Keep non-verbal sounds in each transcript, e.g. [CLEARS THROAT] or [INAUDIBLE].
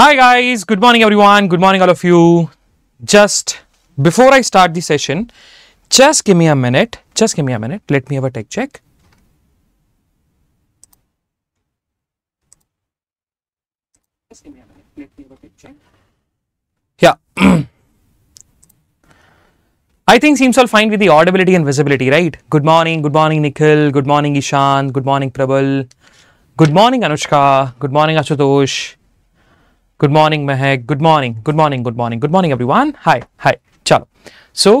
Hi guys, good morning everyone, good morning all of you. Just before I start the session, just give me a minute, just give me a minute, let me have a tech check. Yeah. [CLEARS THROAT] I think seems all fine with the audibility and visibility, right? Good morning, good morning Nikhil, good morning Ishan, good morning Prabal, good morning Anushka, good morning Ashutosh. Good morning है good morning good morning good morning good morning one hi hi चलो so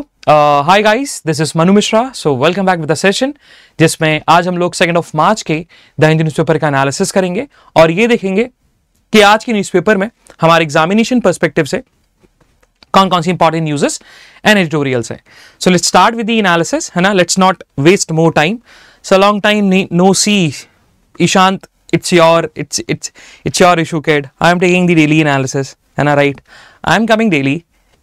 hi guys this is Manu Mishra so welcome back with the session जिसमें आज हम लोग second of March के the Hindi newspaper का analysis करेंगे और ये देखेंगे कि आज के न्यूज़पेपर में हमारे एग्जामिनेशन परस्पेक्टिव से कौन कौन सी इंपॉर्टेंट न्यूजेस एंड एडिटोरियल्स है so let's start with the analysis है ना let's not waste more time so long time no see Ishant it's your it's it's it's your issue kid i'm taking the daily analysis and i write i'm coming daily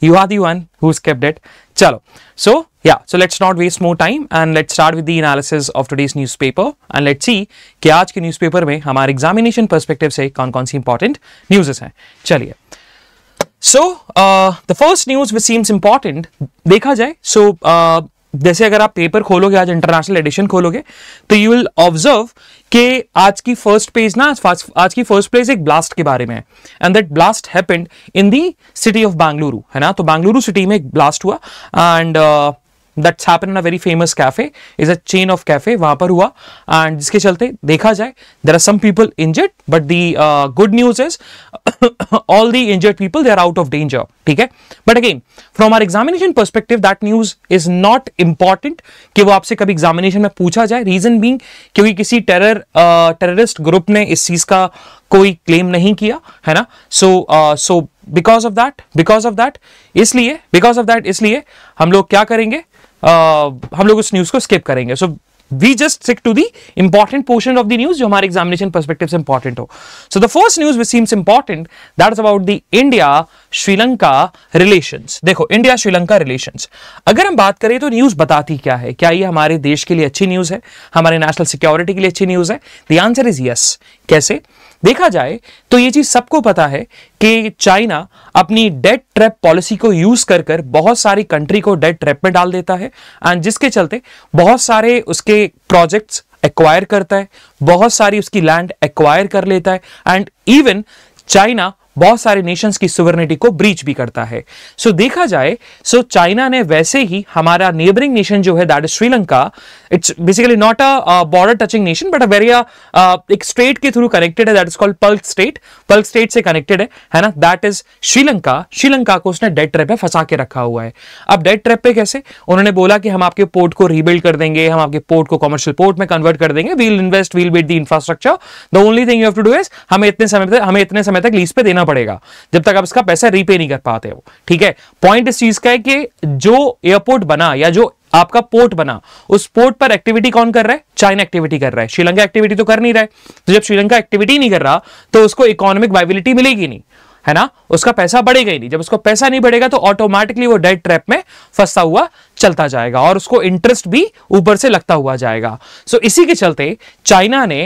you are the one who's kept it chalo so yeah so let's not waste more time and let's start with the analysis of today's newspaper and let's see कि आज के newspaper में हमारे examination perspective से कौन कौन सी important newses हैं चलिए so uh, the first news which seems important देखा जाए so uh, जैसे अगर आप पेपर खोलोगे आज इंटरनेशनल एडिशन खोलोगे तो यू विल ऑब्जर्व कि आज की फर्स्ट पेज ना आज की फर्स्ट पेज एक ब्लास्ट के बारे में है and that blast happened in the city of Bengaluru है ना तो बेंगलुरु सिटी में एक ब्लास्ट हुआ and uh, that's happen a very famous cafe is a chain of cafe वहां पर हुआ एंड जिसके चलते देखा जाए there are some people injured but the good news is all the injured people they are out of danger ठीक है but again from our examination perspective that news is not important कि वो आपसे कभी एग्जामिनेशन में पूछा जाए reason being क्योंकि किसी टेरर टेररिस्ट ग्रुप ने इस चीज का कोई क्लेम नहीं किया है ना so so because of that because of that इसलिए बिकॉज ऑफ दैट इसलिए हम लोग क्या करेंगे Uh, हम लोग उस न्यूज को स्किप करेंगे so we just seek to the important portion of the news जो हमारे एग्जामिनेशन परस्पेक्टिव से इंपॉर्टेंट हो so the first news which seems important that is about the India Sri Lanka relation देखो इंडिया श्रीलंका रिलेशन अगर हम बात करें तो न्यूज बताती क्या है क्या ये हमारे देश के लिए अच्छी न्यूज है हमारे नेशनल सिक्योरिटी के लिए अच्छी न्यूज है द आंसर इज यस कैसे देखा जाए तो ये चीज सबको पता है कि चाइना अपनी डेट ट्रैप पॉलिसी को यूज कर कर बहुत सारी कंट्री को डेट ट्रैप में डाल देता है एंड जिसके चलते बहुत सारे उसके प्रोजेक्ट्स एक्वायर करता है बहुत सारी उसकी लैंड एक्वायर कर लेता है एंड इवन चाइना बहुत सारे नेशंस की सुवर्निटी को ब्रीच भी करता है सो so, देखा जाए सो so, चाइना ने वैसे ही हमारा नेबरिंग नेशन जो है that is Sri Lanka it's basically not a border touching nation but a very एक स्टेट के थ्रू कनेक्टेड है that is called Palk strait Palk strait से कनेक्टेड है है ना दैट इज श्रीलंका श्रीलंका को उसने डेड ट्रैप पे फंसा के रखा हुआ है अब डेड ट्रैप पे कैसे उन्होंने बोला कि हम आपके पोर्ट को रीबिल्ड कर देंगे हम आपके पोर्ट को कॉमर्शियल पोर्ट में कन्वर्ट कर देंगे we'll invest we'll build the infrastructure the only thing you have to do is हमें इतने समय तक हमें इतने समय तक लीज पे देना देना पड़ेगा जब तक आप इसका पैसा रीपे नहीं कर पाते हो ठीक है पॉइंट इस चीज का है कि जो एयरपोर्ट बना या जो आपका पोर्ट बना उस पोर्ट पर एक्टिविटी कौन कर रहा है चाइना एक्टिविटी कर रहा है श्रीलंका एक्टिविटी तो कर नहीं रहा है तो जब श्रीलंका एक्टिविटी नहीं कर रहा तो उसको इकोनॉमिक वाइबिलिटी मिलेगी नहीं है ना उसका पैसा बढ़ेगा ही नहीं जब उसको पैसा नहीं बढ़ेगा तो ऑटोमेटिकली वो डेड ट्रैप में फंसा हुआ चलता जाएगा और उसको इंटरेस्ट भी ऊपर से लगता हुआ जाएगा सो so, इसी के चलते चाइना ने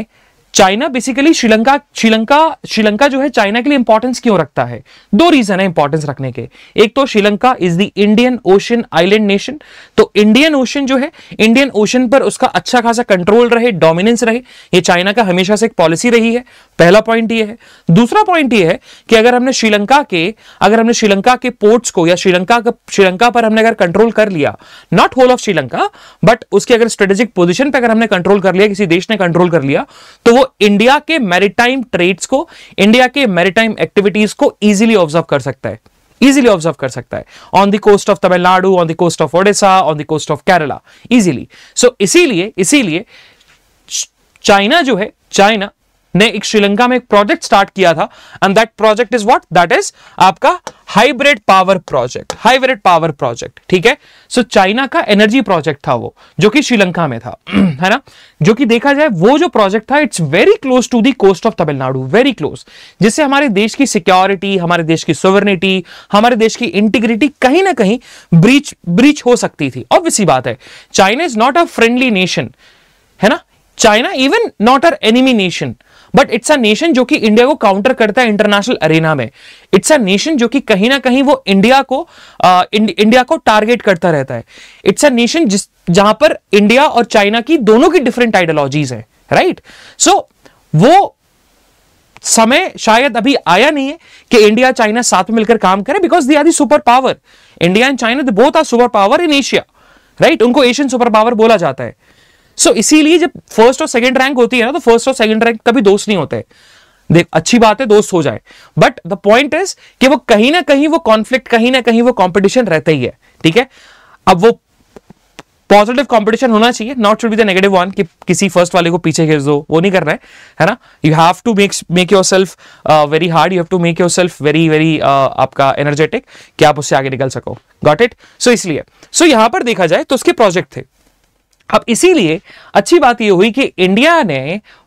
चाइना बेसिकली श्रीलंका श्रीलंका श्रीलंका जो है चाइना के लिए इंपॉर्टेंस क्यों रखता है दो रीजन है इंपॉर्टेंस रखने के एक तो Sri Lanka is the Indian ocean island nation तो इंडियन ओशन जो है इंडियन ओशन पर उसका अच्छा खासा कंट्रोल रहे डोमिनेंस रहे ये चाइना का हमेशा से एक पॉलिसी रही है पहला पॉइंट ये है दूसरा पॉइंट ये है कि अगर हमने श्रीलंका के अगर हमने श्रीलंका के पोर्ट्स को या श्रीलंका श्रीलंका पर हमने अगर कंट्रोल कर लिया not whole of Sri Lanka but उसके अगर स्ट्रेटेजिक पोजीशन पर अगर हमने कंट्रोल कर लिया किसी देश ने कंट्रोल कर लिया तो वो इंडिया के मैरिटाइम ट्रेड्स को इंडिया के मैरिटाइम एक्टिविटीज को ईजिली ऑब्जर्व कर सकता है इजिली ऑब्जर्व कर सकता है on the coast of Tamil Nadu on the coast of Odisha on the coast of Kerala easily so इसीलिए इसीलिए चाइना जो है चाइना ने एक श्रीलंका में एक प्रोजेक्ट स्टार्ट किया था and that project is what that is आपका hybrid power project hybrid power project ठीक है सो so, चाइना का एनर्जी प्रोजेक्ट था वो जो कि श्रीलंका में था [CLEARS THROAT] है ना जो कि देखा जाए वो जो प्रोजेक्ट था it's very close to the coast of Tamil Nadu very close जिससे हमारे देश की सिक्योरिटी हमारे देश की सोवर्निटी हमारे देश की इंटीग्रिटी कहीं ना कहीं ब्रीच ब्रीच हो सकती थी ऑब्वियसली बात है China is not a friendly nation है ना China even not our enemy nation but it's a nation जो कि इंडिया को काउंटर करता है इंटरनेशनल अरेना में इट्स अ नेशन जो कि कहीं ना कहीं वो इंडिया को आ, इंड, इंडिया को टारगेट करता रहता है इट्स अ नेशन जिस जहां पर इंडिया और चाइना की दोनों की डिफरेंट आइडियोलॉजीज है राइट सो so, वो समय शायद अभी आया नहीं है कि इंडिया चाइना साथ में मिलकर काम करें because they are the super power India and China both are super power in Asia right उनको एशियन सुपर पावर बोला जाता है सो so, इसीलिए जब फर्स्ट और सेकंड रैंक होती है ना तो फर्स्ट और सेकंड रैंक कभी दोस्त नहीं होते देख अच्छी बात है दोस्त हो जाए बट द पॉइंट इज कि वो कहीं ना कहीं वो कॉन्फ्लिक्ट कहीं ना कहीं वो कॉम्पिटिशन रहता ही है ठीक है अब वो पॉजिटिव कंपटीशन होना चाहिए not should be the negative one कि किसी फर्स्ट वाले को पीछे खींच दो वो नहीं करना है है ना you have to make make yourself very hard you have to make yourself very very आपका एनर्जेटिक कि आप उससे आगे निकल सको गॉट इट सो इसलिए सो so, यहां पर देखा जाए तो उसके प्रोजेक्ट थे अब इसीलिए अच्छी बात यह हुई कि इंडिया ने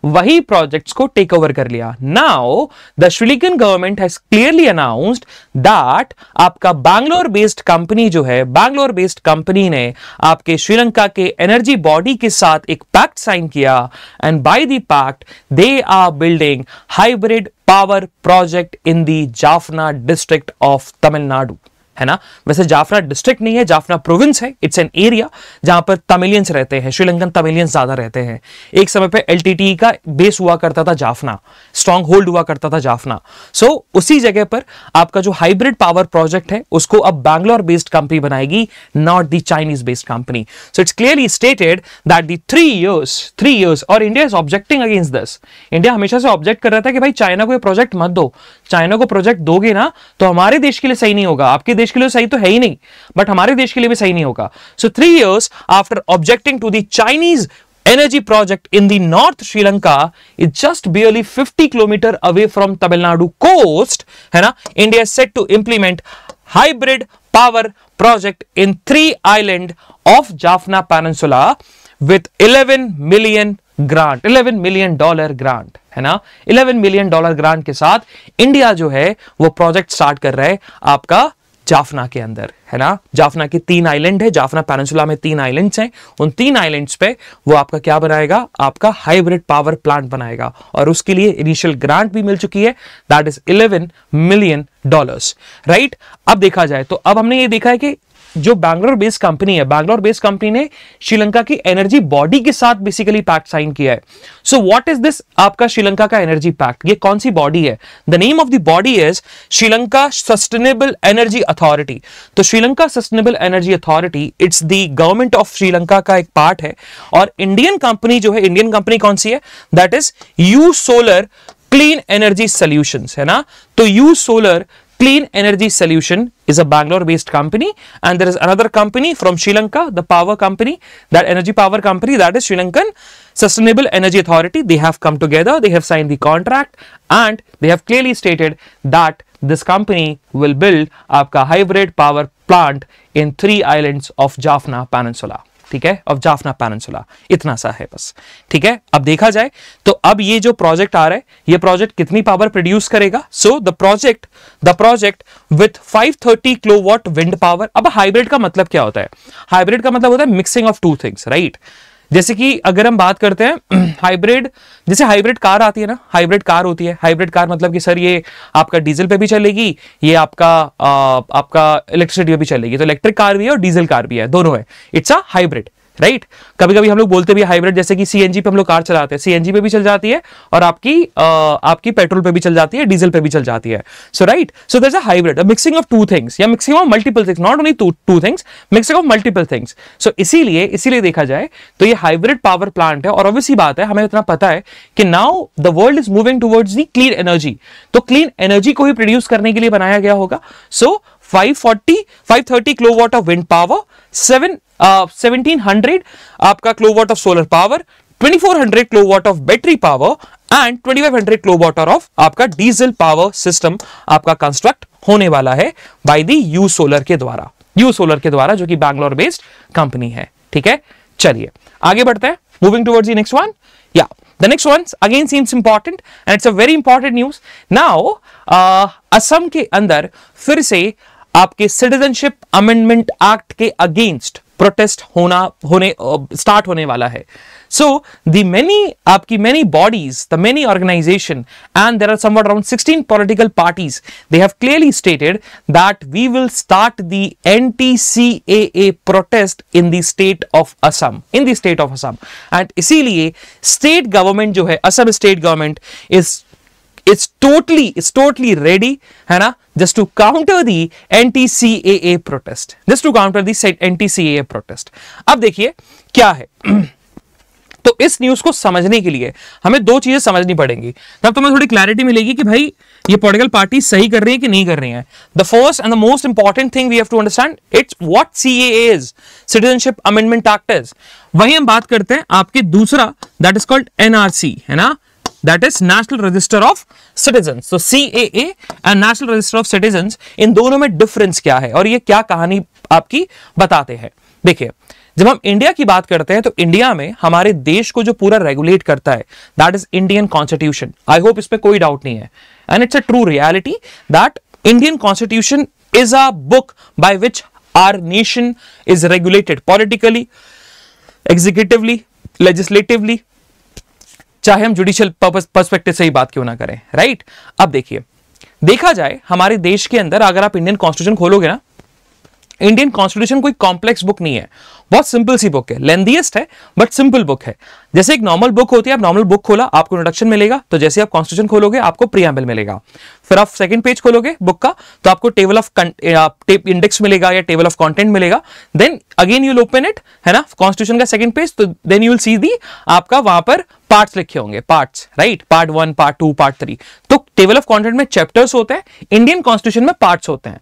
वही प्रोजेक्ट्स को टेक ओवर कर लिया now the Sri Lankan government has clearly announced that आपका बैंगलोर बेस्ड कंपनी जो है बैंगलोर बेस्ड कंपनी ने आपके श्रीलंका के एनर्जी बॉडी के साथ एक पैक्ट साइन किया and by the pact they are building hybrid power project in the Jaffna district of Tamil Nadu है ना वैसे जाफना डिस्ट्रिक्ट नहीं है जाफना प्रोविंस है इट्स एन एरिया जहां पर तमिलियंस रहते हैं श्रीलंकन तमिलियंस ज्यादा रहते हैं एक समय पर एल e का बेस हुआ करता था जाफना स्ट्रांग होल्ड हुआ करता था जाफना सो so, उसी जगह पर आपका जो हाइब्रिड पावर प्रोजेक्ट है उसको अब बैंगलोर बेस्ड कंपनी बनाएगी not the Chinese based company so it's clearly stated that the three years three years और India is objecting against this India हमेशा से ऑब्जेक्ट कर रहा था कि भाई चाइना को ये प्रोजेक्ट मत दो चाइना को प्रोजेक्ट दोगे ना तो हमारे देश के लिए सही नहीं होगा आपके देश के लिए सही तो है ही नहीं बट हमारे देश के लिए भी सही नहीं होगा so three years after objecting to the Chinese energy project in the north Sri Lanka is just barely fifty kilometre away from Tamil Nadu coast है ना India set to implement hybrid power project in three island of Jaffna peninsula with eleven million grant 11 million dollar grant है ना 11 million dollar grant के साथ India जो है वो project start कर रहा है आपका जाफना के अंदर है ना जाफना की तीन आइलैंड है जाफना पेनसुला में तीन आइलैंड्स हैं उन तीन आइलैंड्स पे वो आपका क्या बनाएगा आपका हाइब्रिड पावर प्लांट बनाएगा और उसके लिए इनिशियल ग्रांट भी मिल चुकी है that is 11 million dollars right अब देखा जाए तो अब हमने ये देखा है कि जो बैंगलोर बेस्ड कंपनी है बैंगलोर बेस्ड कंपनी ने श्रीलंका की एनर्जी बॉडी के साथ बेसिकली पैक्ट साइन किया है सो व्हाट इज दिस आपका श्रीलंका का एनर्जी पैक्ट ये कौन सी बॉडी है the name of the body is Sri Lanka sustainable energy authority तो Sri Lanka sustainable energy authority it's the government of Sri Lanka का एक पार्ट है और इंडियन कंपनी जो है इंडियन कंपनी कौन सी है that is U solar clean energy solution है ना तो U solar Clean Energy Solution is a Bangalore based company and there is another company from Sri Lanka, the power company, that energy power company that is Sri Lankan Sustainable Energy Authority. They have come together, they have signed the contract and they have clearly stated that this company will build a hybrid power plant in three islands of Jaffna Peninsula. ठीक है of Jaffna पैनसुला इतना सा है बस ठीक है अब देखा जाए तो अब ये जो प्रोजेक्ट आ रहा है ये प्रोजेक्ट कितनी पावर प्रोड्यूस करेगा so the project the project with 530 watt wind power अब हाइब्रिड का मतलब क्या होता है हाइब्रिड का मतलब होता है mixing of two things right जैसे कि अगर हम बात करते हैं हाइब्रिड [CLEARS THROAT] जैसे हाइब्रिड कार आती है ना हाइब्रिड कार होती है हाइब्रिड कार मतलब कि सर ये आपका डीजल पे भी चलेगी ये आपका आ, आपका इलेक्ट्रिसिटी पे भी चलेगी तो इलेक्ट्रिक कार भी है और डीजल कार भी है दोनों है इट्स अ हाइब्रिड राइट कभी कभी हम लोग बोलते भी हाइब्रिड जैसे कि सीएनजी पे हम लोग कार चलाते हैं सीएनजी पे भी चल जाती है और आपकी आपकी पेट्रोल पे भी चल जाती है डीजल पे भी चल जाती है so right so there a hybrid mixing of two things या mixing of multiple things not only two things mixing of multiple things so इसीलिए इसीलिए देखा जाए तो ये हाइब्रिड पावर प्लांट है और ऑब्वियसली बात है हमें इतना पता है कि now the world is moving towards the clean energy तो क्लीन एनर्जी को ही प्रोड्यूस करने के लिए बनाया गया होगा so so, 540 530 kilowatt of wind power 7 seventeen uh, hundred आपका kilowatt of solar power twenty four hundred kilowatt of battery power and hundred kilowatt of आपका डीजल पावर सिस्टम आपका कंस्ट्रक्ट होने वाला है बाय दी यू सोलर के द्वारा you solar के द्वारा जो कि बैंगलोर बेस्ड कंपनी है ठीक है चलिए आगे बढ़ते हैं मूविंग टूवर्ड्स नेक्स्ट वन या the next one again seems important and it's a very important news now Assam के अंदर फिर से आपके सिटीजनशिप अमेंडमेंट एक्ट के अगेंस्ट प्रोटेस्ट होना होने स्टार्ट होने वाला है सो द मेनी आपकी many bodies the many organisation and there are somewhat around sixteen political parties they have clearly stated that we will start the a protest in the state of Assam in the state of Assam and इसीलिए state government जो है Assam state government is it's totally it's totally ready hai na, just to counter the just to protest just to counter the anti-CAA protest अब देखिए क्या है [CLEARS THROAT] तो इस news को समझने के लिए हमें दो चीजें समझनी पड़ेंगी तब तुम्हें थोड़ी क्लैरिटी मिलेगी कि भाई ये पोलिटिकल पार्टी सही कर रही है कि नहीं कर रही है the first and the most important thing we have to understand it's what CAA is citizenship amendment act is वही हम बात करते हैं आपके दूसरा दैट इज कॉल्ड एनआरसी है ना that is National Register of Citizens. So CAA and National Register of Citizens इन दोनों में डिफरेंस क्या है और ye क्या कहानी आपकी बताते हैं देखिए जब हम इंडिया की बात करते हैं तो इंडिया में हमारे देश को जो पूरा रेगुलेट करता है that is Indian constitution I hope इस पर कोई डाउट नहीं है and it's a true reality that Indian constitution is a book by which our nation is regulated politically executively legislatively चाहे हम जुडिशियल परस्पेक्टिव से ही बात क्यों ना करें राइट अब देखिए देखा जाए हमारे देश के अंदर अगर आप इंडियन कॉन्स्टिट्यूशन खोलोगे ना इंडियन कॉन्स्टिट्यूशन कोई कॉम्प्लेक्स बुक नहीं है बहुत सिंपल सी बुक है लेंदीएस्ट है बट सिंपल बुक है जैसे एक नॉर्मल बुक होती है आप नॉर्मल बुक खोला आपको इंट्रोडक्शन मिलेगा तो जैसे आप कॉन्स्टिट्यूशन खोलोगे आपको प्रियम्बल मिलेगा फिर आप सेकंड पेज खोलोगे बुक का तो आपको टेबल ऑफ इंडेक्स मिलेगा या टेबल ऑफ कॉन्टेंट मिलेगा then again you'll open it है ना कॉन्स्टिट्यूशन का सेकंड पेज तो देन यूल सी दी आपका वहां पर पार्ट्स लिखे होंगे parts right part one part two part three तो टेबल ऑफ कॉन्टेंट में चैप्टर्स होते हैं इंडियन कॉन्स्टिट्यूशन में पार्ट्स होते हैं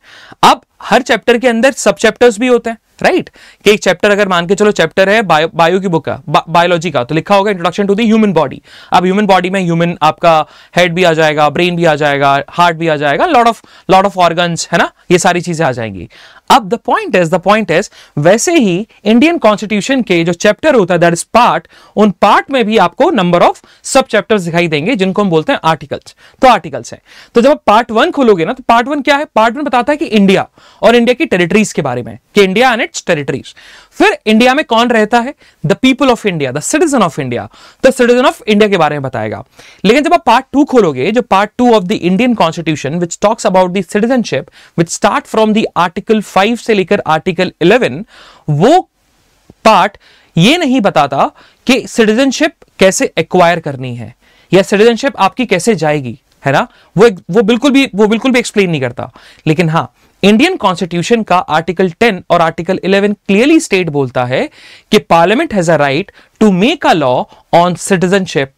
अब हर चैप्टर के अंदर सब चैप्टर्स भी होते हैं राइट कि एक चैप्टर अगर मान के चलो चैप्टर है बायो, बायो की बुक का बा, बायोलॉजी का तो लिखा होगा introduction to the human body अब ह्यूमन बॉडी में ह्यूमन आपका हेड भी आ जाएगा ब्रेन भी आ जाएगा हार्ट भी आ जाएगा lot of lot of organs है ना ये सारी चीजें आ जाएंगी अब the point is the point is वैसे ही इंडियन कॉन्स्टिट्यूशन के जो चैप्टर होता है दैट इज पार्ट उन पार्ट में भी आपको नंबर ऑफ सब चैप्टर्स दिखाई देंगे जिनको हम बोलते हैं आर्टिकल्स तो आर्टिकल्स हैं तो जब आप पार्ट वन खोलोगे ना तो पार्ट वन क्या है पार्ट वन बताता है कि इंडिया और इंडिया की टेरिटरीज के बारे में कि इंडिया एंड इट्स टेरिटरीज फिर इंडिया में कौन रहता है the people of India the citizen of India the citizen of India के बारे में बताएगा लेकिन जब आप पार्ट टू खोलोगे जो part two of the Indian constitution which talks about the citizenship which start from the article five से लेकर आर्टिकल इलेवन वो पार्ट ये नहीं बताता कि सिटीजनशिप कैसे एक्वायर करनी है या सिटीजनशिप आपकी कैसे जाएगी है ना वो वो बिल्कुल भी वो बिल्कुल भी एक्सप्लेन नहीं करता लेकिन हाँ इंडियन कॉन्स्टिट्यूशन का आर्टिकल 10 और आर्टिकल 11 क्लियरली स्टेट बोलता है कि parliament has a right to make a law on citizenship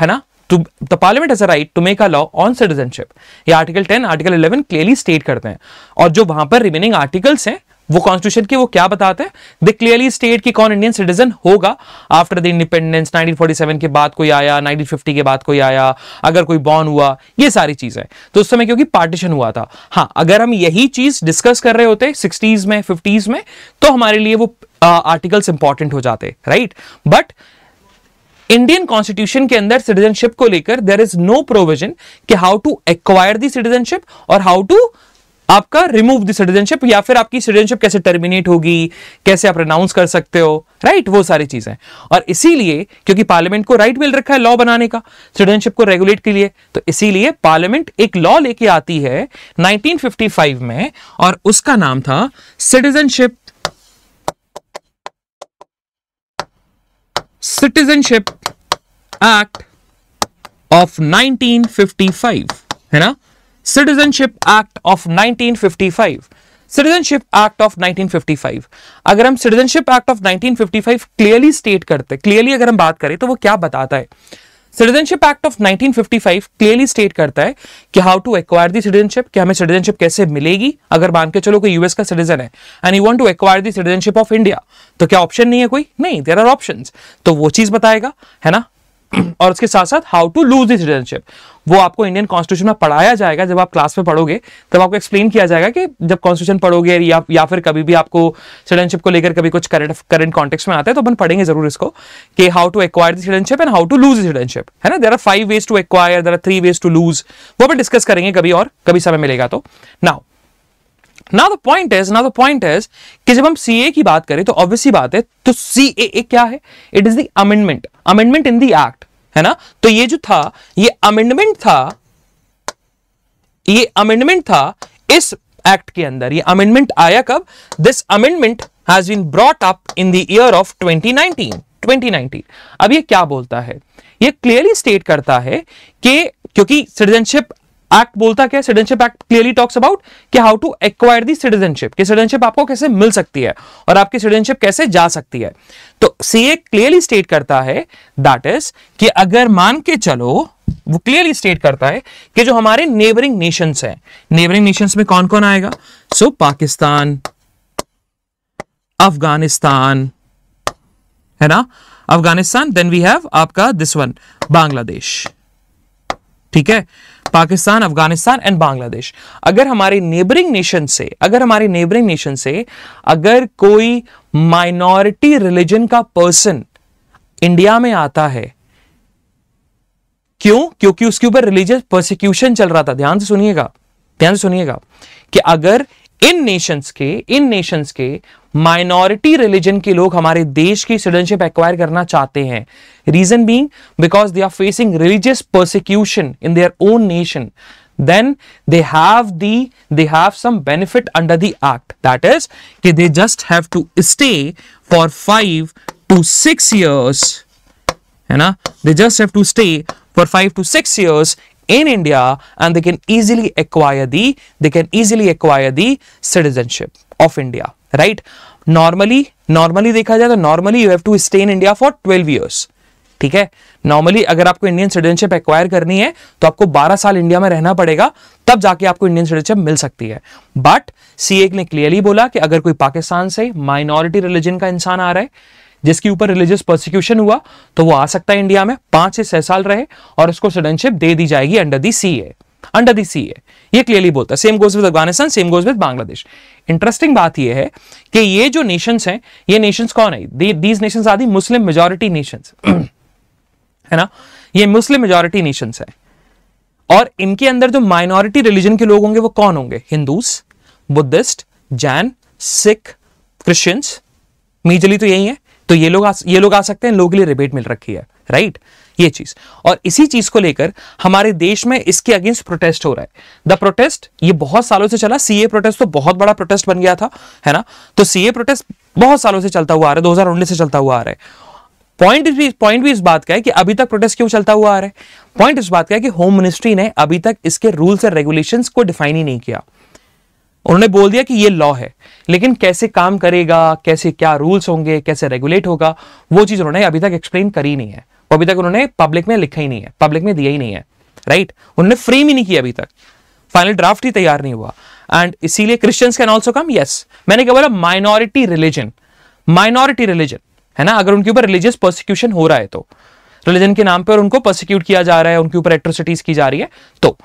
है ना to the parliament has a right to make a law on citizenship ये आर्टिकल 10 आर्टिकल 11 क्लियरली स्टेट करते हैं और जो वहां पर रिमेनिंग आर्टिकल्स हैं वो कॉन्स्टिट्यूशन की वो क्या बताते हैं द क्लियरली स्टेट की कौन इंडियन सिटीजन होगा आफ्टर द इंडिपेंडेंस 1947 के बाद कोई आया 1950 के बाद कोई आया अगर कोई बॉर्न हुआ ये सारी चीजें तो उस समय क्योंकि पार्टीशन हुआ था हाँ अगर हम यही चीज डिस्कस कर रहे होते सिक्सटीज में फिफ्टीज में तो हमारे लिए वो आर्टिकल्स इंपॉर्टेंट हो जाते राइट बट इंडियन कॉन्स्टिट्यूशन के अंदर सिटीजनशिप को लेकर देर इज नो प्रोविजन कि how to acquire the citizenship और हाउ टू आपका रिमूव द सिटीजनशिप या फिर आपकी सिटीजनशिप कैसे टर्मिनेट होगी कैसे आप रनाउंस कर सकते हो राइट right? वो सारी चीजें और इसीलिए क्योंकि पार्लियामेंट को राइट right मिल रखा है लॉ बनाने का सिटीजनशिप को रेगुलेट के लिए तो इसीलिए पार्लियामेंट एक लॉ लेके आती है 1955 में और उसका नाम था सिटीजनशिप सिटीजनशिप एक्ट ऑफ 1955 है ना citizenship act of 1955 citizenship act of 1955 अगर हम citizenship act of 1955 clearly state करते क्लियरली अगर हम बात करें तो वो क्या बताता है citizenship act of 1955 clearly state करता है कि how to acquire the citizenship कि हमें सिटीजनशिप कैसे मिलेगी अगर मान के चलो कोई यूएस का सिटीजन है and you want to acquire the citizenship of India तो क्या ऑप्शन नहीं है कोई नहीं देर आर ऑप्शन तो वो चीज बताएगा है ना और उसके साथ साथ how to lose the citizenship वो आपको इंडियन कॉन्स्टिट्यूशन में पढ़ाया जाएगा जब आप क्लास में पढ़ोगे तब आपको एक्सप्लेन किया जाएगा कि जब कॉन्स्टिट्यूशन पढ़ोगे या या फिर कभी भी आपको सिटीजनशिप को लेकर कभी कुछ करंट करंट कॉन्टेक्स में आता है तो अपन पढ़ेंगे जरूर इसको कि how to acquire citizenship and how to lose citizenship है ना there are five ways to acquire there are three ways to lose वो अपन डिस्कस करेंगे कभी और कभी समय मिलेगा तो नाउ ना द पॉइंट इज ना द पॉइंट इज कि जब हम सी ए की बात करें तो ऑब्वियसली बात है तो सी ए क्या है it is the amendment amendment in the act है ना तो ये जो था ये अमेंडमेंट था ये अमेंडमेंट था इस एक्ट के अंदर ये अमेंडमेंट आया कब this amendment has been brought up in the year of 2019 2019 अब ये क्या बोलता है ये क्लियरली स्टेट करता है कि क्योंकि सिटीजनशिप एक्ट बोलता क्या citizenship act clearly talks about कि how to acquire the citizenship कि सिटीजनशिप आपको कैसे मिल सकती है और आपकी सिटीजनशिप कैसे जा सकती है तो सीए क्लियरली स्टेट करता है दैट इज कि अगर मान के चलो वो क्लियरली स्टेट करता है कि जो हमारे नेबरिंग नेशंस हैं नेबरिंग नेशंस में कौन कौन आएगा सो so, पाकिस्तान अफगानिस्तान है ना अफगानिस्तान देन वी हैव आपका दिस वन बांग्लादेश ठीक है पाकिस्तान अफगानिस्तान एंड बांग्लादेश अगर हमारे नेबरिंग नेशन से अगर हमारे नेबरिंग नेशन से अगर कोई माइनॉरिटी रिलीजन का पर्सन इंडिया में आता है क्यों क्योंकि उसके ऊपर रिलीजियस प्रोसिक्यूशन चल रहा था ध्यान से सुनिएगा ध्यान से सुनिएगा कि अगर इन नेशंस के इन नेशंस के माइनॉरिटी रिलीजन के लोग हमारे देश की सिटीजनशिप एक्वायर करना चाहते हैं reason being because they are facing religious prosecution in their own nation then they have the they have some benefit under the act that is कि they just have to stay for five to six years है ना they just have to stay for five to six years in India and they can easily acquire the they can easily acquire the citizenship of India right normally normally देखा जाए तो normally you have to stay in India for 12 years ठीक है normally अगर आपको Indian citizenship acquire करनी है तो आपको 12 साल इंडिया में रहना पड़ेगा तब जाके आपको इंडियन सिटीजनशिप मिल सकती है बट सी ने क्लियरली बोला कि अगर कोई पाकिस्तान से माइनॉरिटी रिलीजन का इंसान आ रहा है जिसके ऊपर रिलीजियस प्रोसिक्यूशन हुआ तो वो आ सकता है इंडिया में पांच से छह साल रहे और उसको सिटनशिप दे दी जाएगी under the C A under the सी ए ये क्लियरली बोलता है same goes with Afghanistan same goes with Bangladesh interesting बात यह है कि ये जो नेशंस हैं ये नेशंस कौन है दीज नेशंस आदि मुस्लिम मेजोरिटी नेशंस है ना ये मुस्लिम मेजोरिटी नेशंस है और इनके अंदर जो माइनॉरिटी रिलीजन के लोग होंगे वो कौन होंगे Hindus Buddhist Jain Sikh Christians majorly तो यही है तो ये लोग आ, ये लोग आ सकते हैं लोगों के लिए रिबेट मिल रखी है राइट ये चीज और इसी चीज को लेकर हमारे देश में इसके अगेंस्ट प्रोटेस्ट हो रहा है द प्रोटेस्ट ये बहुत सालों से चला सीए प्रोटेस्ट तो बहुत बड़ा प्रोटेस्ट बन गया था है ना तो सीए प्रोटेस्ट बहुत सालों से चलता हुआ आ रहा है दो से चलता हुआ आ रहा है पॉइंट भी पॉइंट भी इस बात का है कि अभी तक प्रोटेस्ट क्यों चलता हुआ आ रहा है पॉइंट इस बात का है कि होम मिनिस्ट्री ने अभी तक इसके रूल्स एंड रेगुलेशंस को डिफाइन ही नहीं किया उन्होंने बोल दिया कि ये लॉ है लेकिन कैसे काम करेगा कैसे क्या रूल्स होंगे कैसे रेगुलेट होगा वो चीज उन्होंने अभी तक एक्सप्लेन करी नहीं है वो अभी तक उन्होंने पब्लिक में लिखा ही नहीं है पब्लिक में दिया ही नहीं है राइट उन्होंने फ्रेम ही नहीं किया अभी तक फाइनल ड्राफ्ट ही तैयार नहीं हुआ एंड इसीलिए Christians can also come yes मैंने क्या बोला माइनॉरिटी रिलीजन माइनॉरिटी रिलीजन है ना अगर उनके ऊपर रिलीजियस प्रोसिक्यूशन हो रहा है तो रिलीजन के नाम पर उनको प्रोसिक्यूट किया जा रहा है उनके ऊपर एट्रोसिटीज की जा रही है तो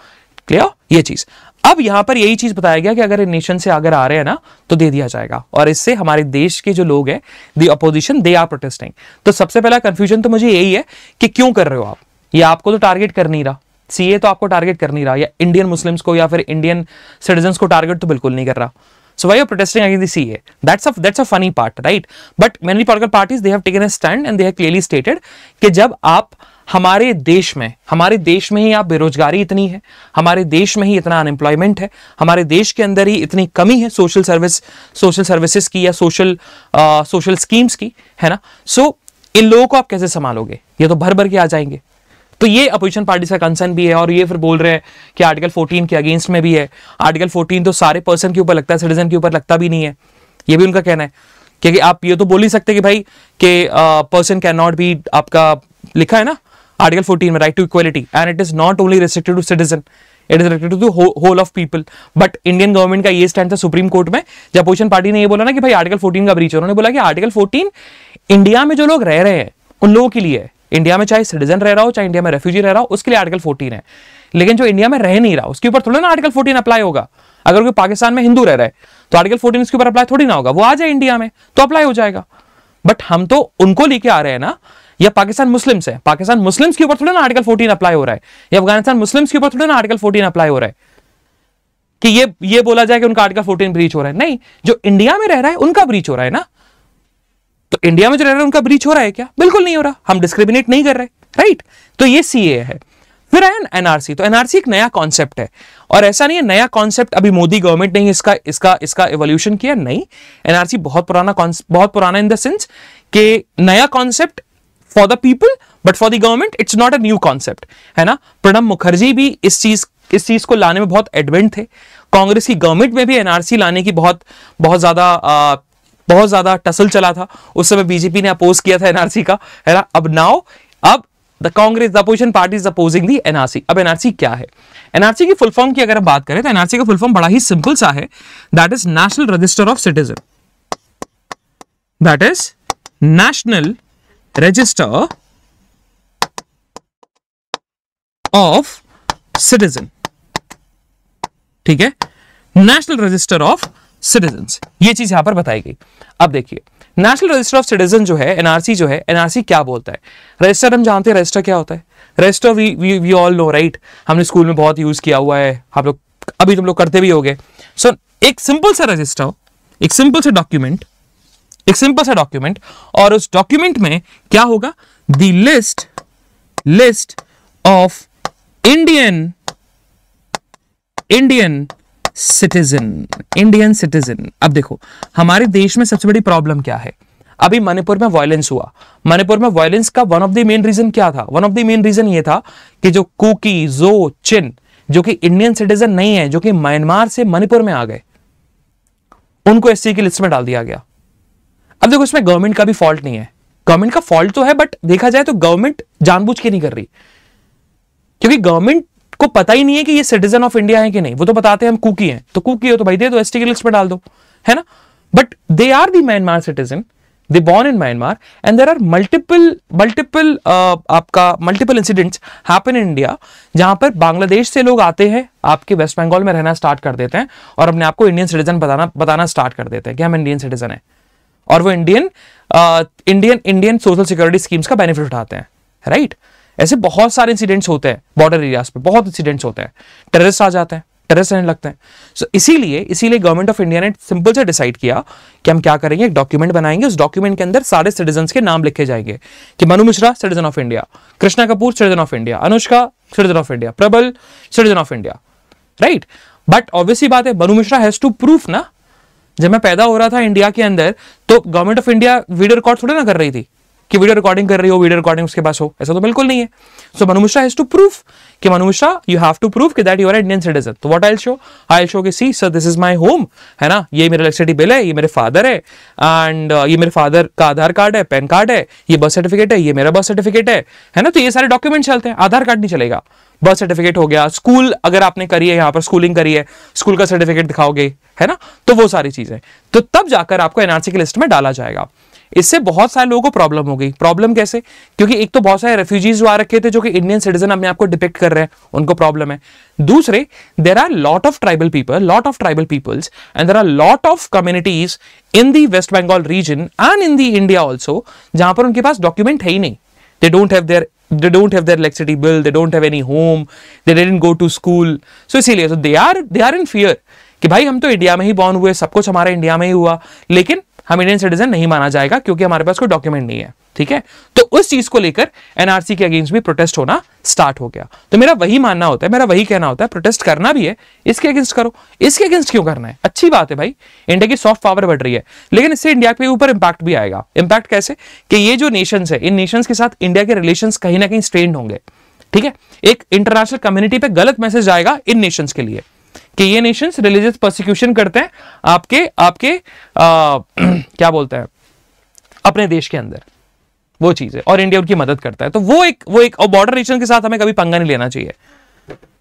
क्लियर ये चीज अब यहां पर यही चीज बताया गया कि अगर नेशन से अगर आ रहे हैं ना तो दे दिया जाएगा और इससे हमारे देश के जो लोग हैं the opposition they are protesting तो सबसे पहला कंफ्यूजन तो मुझे यही है कि क्यों कर रहे हो आप ये आपको तो टारगेट कर नहीं रहा सीए तो आपको टारगेट कर नहीं रहा या इंडियन मुस्लिम्स को या फिर इंडियन सिटीजन को टारगेट तो बिल्कुल नहीं कर रहा so why are protesting against the CA? That's a that's a funny part, right? But many political parties they have taken a stand and they have clearly कि जब आप हमारे देश में हमारे देश में ही आप बेरोजगारी इतनी है हमारे देश में ही इतना अनएम्प्लॉयमेंट है हमारे देश के अंदर ही इतनी कमी है सोशल सर्विस सोशल सर्विसेज की या सोशल आ, सोशल स्कीम्स की है ना सो so, इन लोगों को आप कैसे संभालोगे ये तो भर भर के आ जाएंगे तो ये अपोजिशन पार्टीज का कंसर्न भी है और ये फिर बोल रहे हैं कि आर्टिकल 14 के अगेंस्ट में भी है आर्टिकल 14 तो सारे पर्सन के ऊपर लगता है सिटीजन के ऊपर लगता भी नहीं है ये भी उनका कहना है क्योंकि आप ये तो बोल ही सकते कि भाई कि पर्सन कैन नॉट बी आपका लिखा है ना आर्टिकल फोर्टीन में right to equality and it is not only restricted to citizen it is related to whole of people but Indian government का ये स्टैंड था सुप्रीम कोर्ट में जब अपोजिशन पार्टी ने ये बोला ना कि भाई आर्टिकल फोर्टीन का ब्रीच है उन्होंने बोला कि आर्टिकल फोर्टीन इंडिया में जो लोग रह रहे हैं उन लोगों के लिए इंडिया में चाहे सिटीजन रह रहा हो चाहे इंडिया में रेफ्यूजी रह रहा हो उसके लिए आर्टिकल फोर्टीन है लेकिन जो इंडिया में रह नहीं रहा उसके ऊपर थोड़ा ना आर्टिकल फोर्टीन अप्लाई होगा अगर कोई पाकिस्तान में हिंदू रह रहा है तो आर्टिकल फोर्टीन उसके ऊपर अप्लाई थोड़ी ना होगा वो आ जाए इंडिया में तो अप्लाई हो जाएगा बट हम तो उनको लेके आ रहे हैं ना या पाकिस्तान मुस्लिम है पाकिस्तान मुस्लिम के ऊपर थोड़ा ना आर्टिकल फोर्टीन अप्लाई हो रहा है या अफगानिस्तान मुस्लिम के ऊपर थोड़ा ना आर्टिकल फोर्टीन अप्लाई हो रहा है कि ये ये बोला जाए कि उनका आर्टिकल फोर्टीन ब्रीच हो रहा है नहीं जो इंडिया में रह रहा है उनका ब्रीच हो रहा है ना तो इंडिया में जो रह रहा है उनका ब्रीच हो रहा है क्या बिल्कुल नहीं हो रहा हम डिस्क्रिमिनेट नहीं कर रहे राइट तो ये सीए है फिर आया एनआरसी तो एनआरसी एक नया कॉन्सेप्ट है और ऐसा नहीं है नया कॉन्सेप्ट अभी मोदी गवर्नमेंट ने इसका इसका इसका एवोल्यूशन किया नहीं एनआरसी बहुत पुराना बहुत पुराना इन द सेंस कि नया concept for the people but for the government it's not a new concept है ना प्रणब मुखर्जी भी इस चीज इस चीज को लाने में बहुत एडवेंट थे कांग्रेस की गवर्नमेंट में भी एनआरसी लाने की बहुत बहुत ज्यादा बहुत ज्यादा टसल चला था उस समय बीजेपी ने अपोज किया था एनआरसी का है ना अब नाउ अब the Congress the opposition party is opposing the NRC अब एनआरसी क्या है एनआरसी की फुल फॉर्म की अगर हम बात करें तो एनआरसी का फुल फॉर्म बड़ा ही सिंपल सा है that is national register of citizen that is national register of citizen ठीक है नेशनल रजिस्टर ऑफ सिटीजन ये चीज यहां पर बताई गई अब देखिए नेशनल रजिस्टर ऑफ सिटीजन जो है एनआरसी जो है एनआरसी क्या बोलता है रजिस्टर हम जानते हैं रजिस्टर क्या होता है register we we we all know right हमने स्कूल में बहुत यूज किया हुआ है हम लोग अभी तुम लोग करते भी हो गए सो so, एक सिंपल सा रजिस्टर एक सिंपल सा डॉक्यूमेंट एक सिंपल सा डॉक्यूमेंट और उस डॉक्यूमेंट में क्या होगा the list list of Indian Indian citizen Indian citizen अब देखो हमारे देश में सबसे बड़ी प्रॉब्लम क्या है अभी मणिपुर में वायलेंस हुआ मणिपुर में वायलेंस का one of the main reason क्या था one of the main reason ये था कि जो कुकी जो चिन जो कि इंडियन सिटीजन नहीं है जो कि म्यांमार से मणिपुर में आ गए उनको एससी की लिस्ट में डाल दिया गया अब देखो इसमें गवर्नमेंट का भी फॉल्ट नहीं है गवर्नमेंट का फॉल्ट तो है बट देखा जाए तो गवर्नमेंट जानबूझ के नहीं कर रही क्योंकि गवर्नमेंट को पता ही नहीं है कि ये सिटीजन ऑफ इंडिया है कि नहीं वो तो बताते हैं हम कुकी हैं तो कुकी हो तो भाई दे दो एसटी की लिस्ट पर डाल दो है ना but they are the Myanmar citizen they born in Myanmar and there are multiple multiple आपका multiple incidents happen in India जहां पर बांग्लादेश से लोग आते हैं आपके वेस्ट बंगाल में रहना स्टार्ट कर देते हैं और अपने आपको इंडियन सिटीजन बताना बताना स्टार्ट कर देते हैं कि हम इंडियन सिटीजन है और वो Indian Indian Indian social security schemes का बेनिफिट उठाते हैं राइट ऐसे बहुत सारे इंसिडेंट्स होते हैं बॉर्डर एरियाज पे बहुत इंसिडेंट्स होते हैं टेररिस्ट आ जाते हैं टेररिस्ट रहने लगते हैं सो so, इसीलिए इसीलिए गवर्नमेंट ऑफ इंडिया ने सिंपल से डिसाइड किया कि हम क्या करेंगे एक डॉक्यूमेंट बनाएंगे उस डॉक्यूमेंट के अंदर सारे सिटीजन के नाम लिखे जाएंगे कि Manu Mishra citizen of India Krishna Kapoor citizen of India Anushka citizen of India Prabal citizen of India right but obviously बात है Manu Mishra has to proof ना जब मैं पैदा हो रहा था इंडिया के अंदर तो government of India video record थोड़ी ना कर रही थी कि वीडियो रिकॉर्डिंग कर रही हो वीडियो रिकॉर्डिंग उसके पास हो ऐसा तो बिल्कुल नहीं है so Manu Mishra has to proof कि मनुषा यू हैव टू प्रूव कि that you are Indian citizen तो what I show I show कि see sir this is my home है ना ये मेरा इलेक्ट्रिसिटी बिल है ये मेरे फादर है एंड uh, ये मेरे फादर का आधार कार्ड है पैन कार्ड है ये बर्थ सर्टिफिकेट है ये मेरा बर्थ सर्टिफिकेट है है ना तो ये सारे डॉक्यूमेंट चलते हैं आधार कार्ड नहीं चलेगा बर्थ सर्टिफिकेट हो गया स्कूल अगर आपने करी है यहाँ पर स्कूलिंग करी है स्कूल का सर्टिफिकेट दिखाओगे है ना तो वो सारी चीजें तो तब जाकर आपको एनआरसी की लिस्ट में डाला जाएगा इससे बहुत सारे लोगों को प्रॉब्लम हो गई प्रॉब्लम कैसे क्योंकि एक तो बहुत सारे रेफ्यूजीज आ रखे थे जो कि इंडियन सिटीजन अपने आपको डिपेक्ट कर रहे हैं उनको प्रॉब्लम है दूसरे there are lot of tribal people lot of tribal peoples and there are lot of communities in the West Bengal region and in the India also जहां पर उनके पास डॉक्यूमेंट है ही नहीं they don't have their they don't have their electricity bill they don't have any home they didn't go to school so इसीलिए so they are they are in fear कि भाई हम तो इंडिया में ही बॉर्न हुए सब कुछ हमारे इंडिया में ही हुआ लेकिन हम इंडियन सिटीजन नहीं माना जाएगा क्योंकि हमारे पास कोई डॉक्यूमेंट नहीं है ठीक है तो उस चीज को लेकर एनआरसी के अगेंस्ट भी प्रोटेस्ट होना स्टार्ट हो गया तो मेरा वही मानना होता है मेरा वही कहना होता है प्रोटेस्ट करना भी है इसके अगेंस्ट करो इसके अगेंस्ट क्यों करना है अच्छी बात है भाई इंडिया की सॉफ्ट पावर बढ़ रही है लेकिन इससे इंडिया के ऊपर इंपैक्ट भी आएगा इंपैक्ट कैसे कि ये जो नेशन है इन नेशन के साथ इंडिया के रिलेशन कहीं ना कहीं स्ट्रेंड होंगे ठीक है एक इंटरनेशनल कम्युनिटी पे गलत मैसेज आएगा इन नेशंस के लिए कि ये नेशंस रिलीजियस प्रोसिक्यूशन करते हैं आपके आपके आ, [CLEARS THROAT] क्या बोलते हैं अपने देश के अंदर वो चीज है और इंडिया उनकी मदद करता है तो वो एक वो एक और बॉर्डर नेशन के साथ हमें कभी पंगा नहीं लेना चाहिए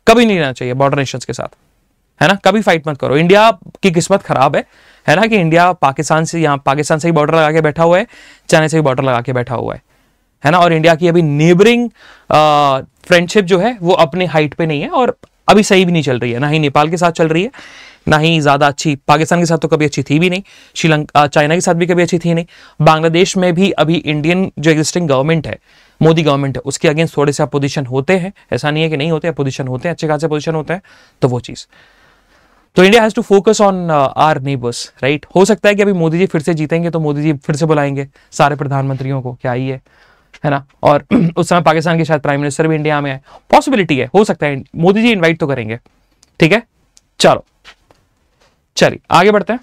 कभी नहीं लेना चाहिए बॉर्डर नेशन के साथ है ना कभी फाइट मत करो इंडिया की किस्मत खराब है है ना कि इंडिया पाकिस्तान से यहाँ पाकिस्तान से ही बॉर्डर लगा के बैठा हुआ है चाइना से ही बॉर्डर लगा के बैठा हुआ है है ना और इंडिया की अभी नेबरिंग फ्रेंडशिप जो है वो अपने हाइट पे नहीं है और अभी सही भी नहीं चल रही है ना ही नेपाल के साथ चल रही है ना ही ज़्यादा अच्छी पाकिस्तान के साथ तो कभी अच्छी थी भी नहीं श्रीलंका चाइना के साथ भी कभी अच्छी थी नहीं बांग्लादेश में भी अभी इंडियन जो एग्जिस्टिंग गवर्नमेंट है मोदी गवर्नमेंट है उसके अगेंस्ट थोड़े से अपोजिशन होते हैं ऐसा नहीं है कि नहीं होते अपोजिशन होते हैं अच्छे खासे अपोजिशन होते हैं तो वो चीज़ तो India has to focus on our neighbours right हो सकता है कि अभी मोदी जी फिर से जीतेंगे तो मोदी जी फिर से बुलाएंगे सारे प्रधानमंत्रियों को क्या ही है है ना और [CLEARS THROAT] उस समय पाकिस्तान के शायद प्राइम मिनिस्टर भी इंडिया में आए पॉसिबिलिटी है हो सकता है मोदी जी इन्वाइट तो करेंगे ठीक है चलो चलिए आगे बढ़ते हैं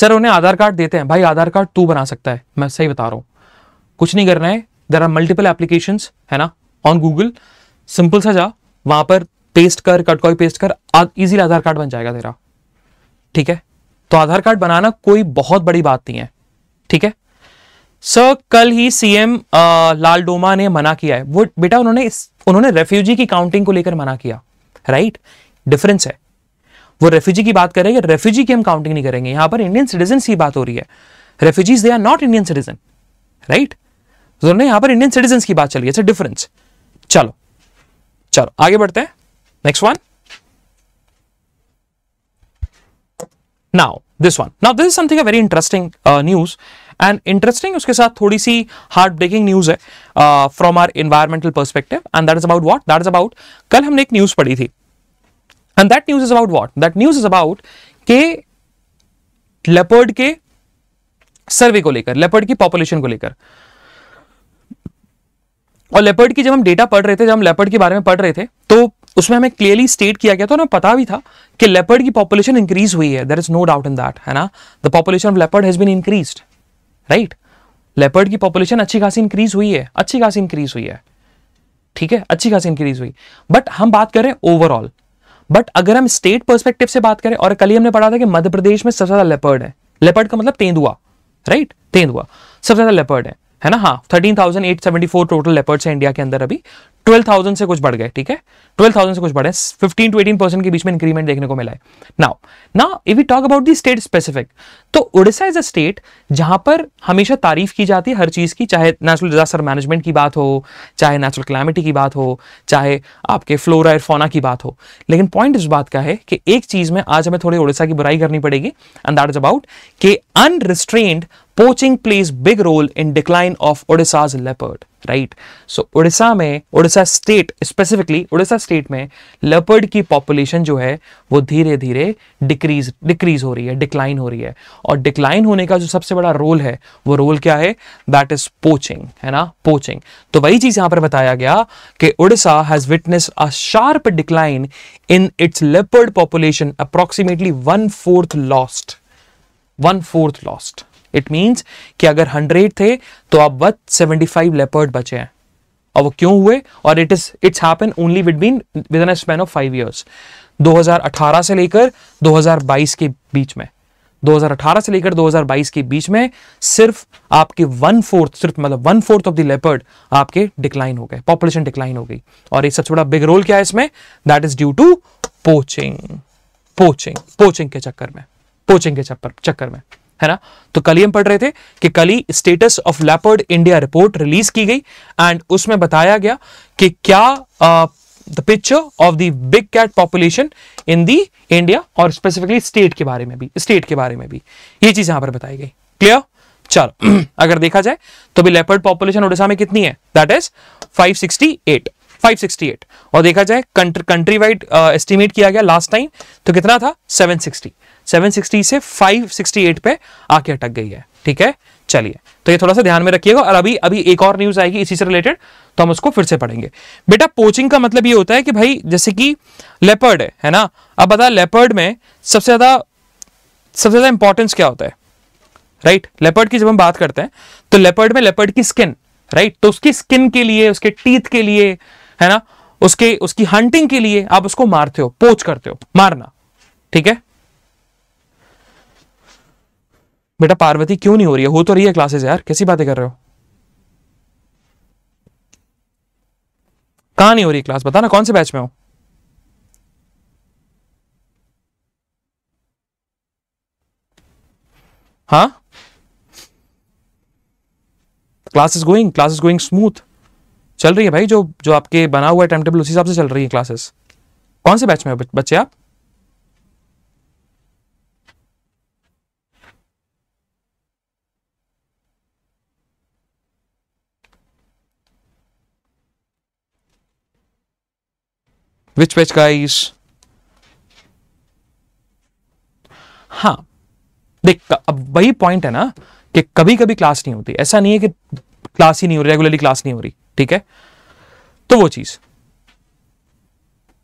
सर उन्हें आधार कार्ड देते हैं भाई आधार कार्ड तू बना सकता है मैं सही बता रहा हूं कुछ नहीं करना है देर आर मल्टीपल एप्लीकेशन है ना ऑन गूगल सिंपल सा जा वहां पर पेस्ट कर कट कॉपी पेस्ट कर इजीली आधार कार्ड बन जाएगा तेरा ठीक है तो आधार कार्ड बनाना कोई बहुत बड़ी बात नहीं है ठीक है सर कल ही सीएम लाल डोमा ने मना किया है वो बेटा उन्होंने उन्होंने रेफ्यूजी की काउंटिंग को लेकर मना किया राइट डिफरेंस है वो रेफ्यूजी की बात करेंगे रेफ्यूजी की हम काउंटिंग नहीं करेंगे यहां पर इंडियन सिटीजन की बात हो रही है refugees they are not Indian citizen right उन्होंने यहां पर इंडियन सिटीजन की बात चली है डिफरेंस चलो चलो आगे बढ़ते हैं next one now this one now this is something a very interesting and interesting उसके साथ थोड़ी सी हार्ट ब्रेकिंग न्यूज है from our environmental perspective and that is about what that is about कल हमने एक न्यूज पढ़ी थी and that news is about what that news is about के लेपर्ड के सर्वे को लेकर लेपर्ड की पॉपुलेशन को लेकर और लेपर्ड की जब हम डेटा पढ़ रहे थे जब हम लेपर्ड के बारे में पढ़ रहे थे तो उसमें हमें क्लियरली स्टेट किया गया था हमें पता भी था कि लेपर्ड की पॉपुलेशन इंक्रीज हुई है there is no doubt in that है ना the population of leopard has been increased right leopard की पॉपुलेशन अच्छी खासी इंक्रीज हुई है अच्छी खासी इंक्रीज हुई है ठीक है अच्छी खासी इंक्रीज हुई बट हम बात करें ओवरऑल बट अगर हम स्टेट परस्पेक्टिव से बात करें और कल ही हमने पढ़ा था कि मध्य प्रदेश में सबसे ज्यादा लेपर्ड है लेपर्ड का मतलब तेंदुआ राइट तेंदुआ सबसे ज्यादा लेपर्ड है है ना हाँ thirteen thousand eight seventy four total leopards है इंडिया के अंदर अभी ट्वेल्व थाउजेंड से कुछ बढ़ गए ठीक है ट्वेल्व थाउजेंड से कुछ बढ़े फिफ्टीन टू एटीन परसेंट के बीच में इंक्रीमेंट देखने को मिला है now now if you talk about the state specific तो उड़ीसा इज अ स्टेट जहां पर हमेशा तारीफ की जाती है हर चीज की चाहे नेचुरल डिजास्टर मैनेजमेंट की बात हो चाहे नेचुरल क्लामिटी की बात हो चाहे आपके फ्लोरा और फोना की बात हो लेकिन पॉइंट इस बात का है कि एक चीज में आज हमें थोड़ी उड़ीसा की बुराई करनी पड़ेगी एंड दैट इज अबाउट के unrestrained poaching plays big role in decline of Odisha's leopard right so Odisha में Odisha state specifically Odisha state में लेपर्ड की पॉपुलेशन जो है वो धीरे धीरे डिक्रीज डिक्रीज हो रही है डिक्लाइन हो रही है और डिक्लाइन होने का जो सबसे बड़ा रोल है वो रोल क्या है दैट इज पोचिंग है ना पोचिंग तो वही चीज यहां पर बताया गया कि Odisha has witness a sharp decline in its leopard population approximately one fourth lost one fourth lost it means कि अगर हंड्रेड थे तो अब बस सेवेंटी फाइव लेपर्ड बचे हैं और वो क्यों हुए और it is it's happen only between within span of five years 2018 से लेकर 2022 के बीच में 2018 से लेकर 2022 के बीच में सिर्फ आपके वन फोर्थ सिर्फ मतलब one fourth of the leopard आपके डिक्लाइन हो गए पॉपुलेशन डिक्लाइन हो गई और एक सबसे बड़ा बिग रोल क्या है इसमें that is due to poaching poaching poaching के चक्कर में पोचिंग के चक्कर चक्कर में है ना तो कल ही हम पढ़ रहे थे कि कल ही status of leopard India report release की गई एंड उसमें बताया गया कि क्या the picture of the big cat population in the India और स्पेसिफिकली स्टेट के बारे में भी स्टेट के बारे में भी ये चीज यहां पर बताई गई क्लियर चलो [CLEARS THROAT] अगर देखा जाए तो भी लेपर्ड पॉपुलेशन ओडिशा में कितनी है दैट इज 568 568 और देखा जाए कंट्री वाइड एस्टिमेट किया गया लास्ट टाइम तो कितना था 760 760 से 568 पे आके अटक गई है ठीक है चलिए तो ये थोड़ा सा ध्यान में रखिएगा और अभी अभी एक और न्यूज आएगी इसी से रिलेटेड तो हम उसको फिर से पढ़ेंगे बेटा पोचिंग का मतलब ये होता है कि भाई जैसे कि लेपर्ड है है ना अब बता लेपर्ड में सबसे ज्यादा सबसे ज्यादा इंपॉर्टेंस क्या होता है राइट right? लेपर्ड की जब हम बात करते हैं तो लेपर्ड में लेपर्ड की स्किन राइट right? तो उसकी स्किन के लिए उसके टीथ के लिए है ना उसके उसकी हंटिंग के लिए आप उसको मारते हो पोच करते हो मारना ठीक है बेटा पार्वती क्यों नहीं हो रही है हो तो रही है क्लासेस यार कैसी बातें कर रहे हो कहा नहीं हो रही क्लास बताना कौन से बैच में हो हाँ class is going class is going smooth चल रही है भाई जो जो आपके बना हुआ टाइम टेबल उसी हिसाब से चल रही है क्लासेस कौन से बैच में हो बच्चे आप Which batch, guys? हाँ देख अब वही पॉइंट है ना कि कभी कभी क्लास नहीं होती ऐसा नहीं है कि क्लास ही नहीं हो रही रेगुलरली क्लास नहीं हो रही ठीक है तो वो चीज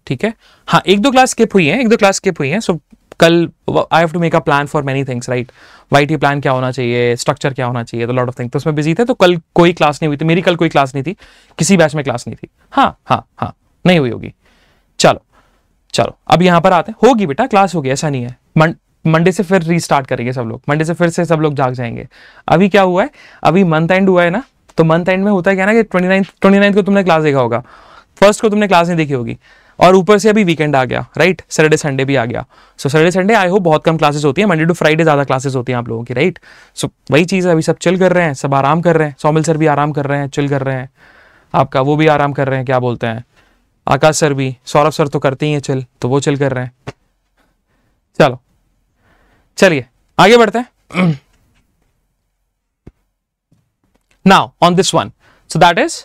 ठीक है हाँ एक दो क्लास स्किप हुई है एक दो क्लास स्किप हुई है सो कल I have to make a plan for many things right wait plan क्या होना चाहिए स्ट्रक्चर क्या होना चाहिए तो लॉट ऑफ थिंग्स तो उसमें बिजी थे तो कल कोई क्लास नहीं हुई थी मेरी कल कोई क्लास नहीं थी किसी बैच में क्लास नहीं थी हाँ हाँ हाँ नहीं हुई होगी चलो चलो अब यहां पर आते हैं होगी बेटा क्लास होगी ऐसा नहीं है मंडे से फिर रीस्टार्ट करेंगे सब लोग मंडे से फिर से सब लोग जाग जाएंगे अभी क्या हुआ है अभी मंथ एंड हुआ है ना तो मंथ एंड में होता है क्या ना कि ट्वेंटी नाइन को तुमने क्लास देखा होगा फर्स्ट को तुमने क्लास नहीं देखी होगी और ऊपर से अभी वीकेंड आ गया राइट सैटरडे संडे भी आ गया so Saturday Sunday I hope बहुत कम क्लासेस होती है मंडे टू फ्राइडे ज्यादा क्लासेस होती हैं आप लोगों की राइट सो so, वही चीज़ है अभी सब चिल कर रहे हैं सब आराम कर रहे हैं सोमिल सर भी आराम कर रहे हैं चिल कर रहे हैं आपका वो भी आराम कर रहे हैं क्या बोलते हैं आकाश सर भी सौरभ सर तो करते ही हैं चल तो वो चल कर रहे हैं चलो चलिए आगे बढ़ते हैं now on this one so that is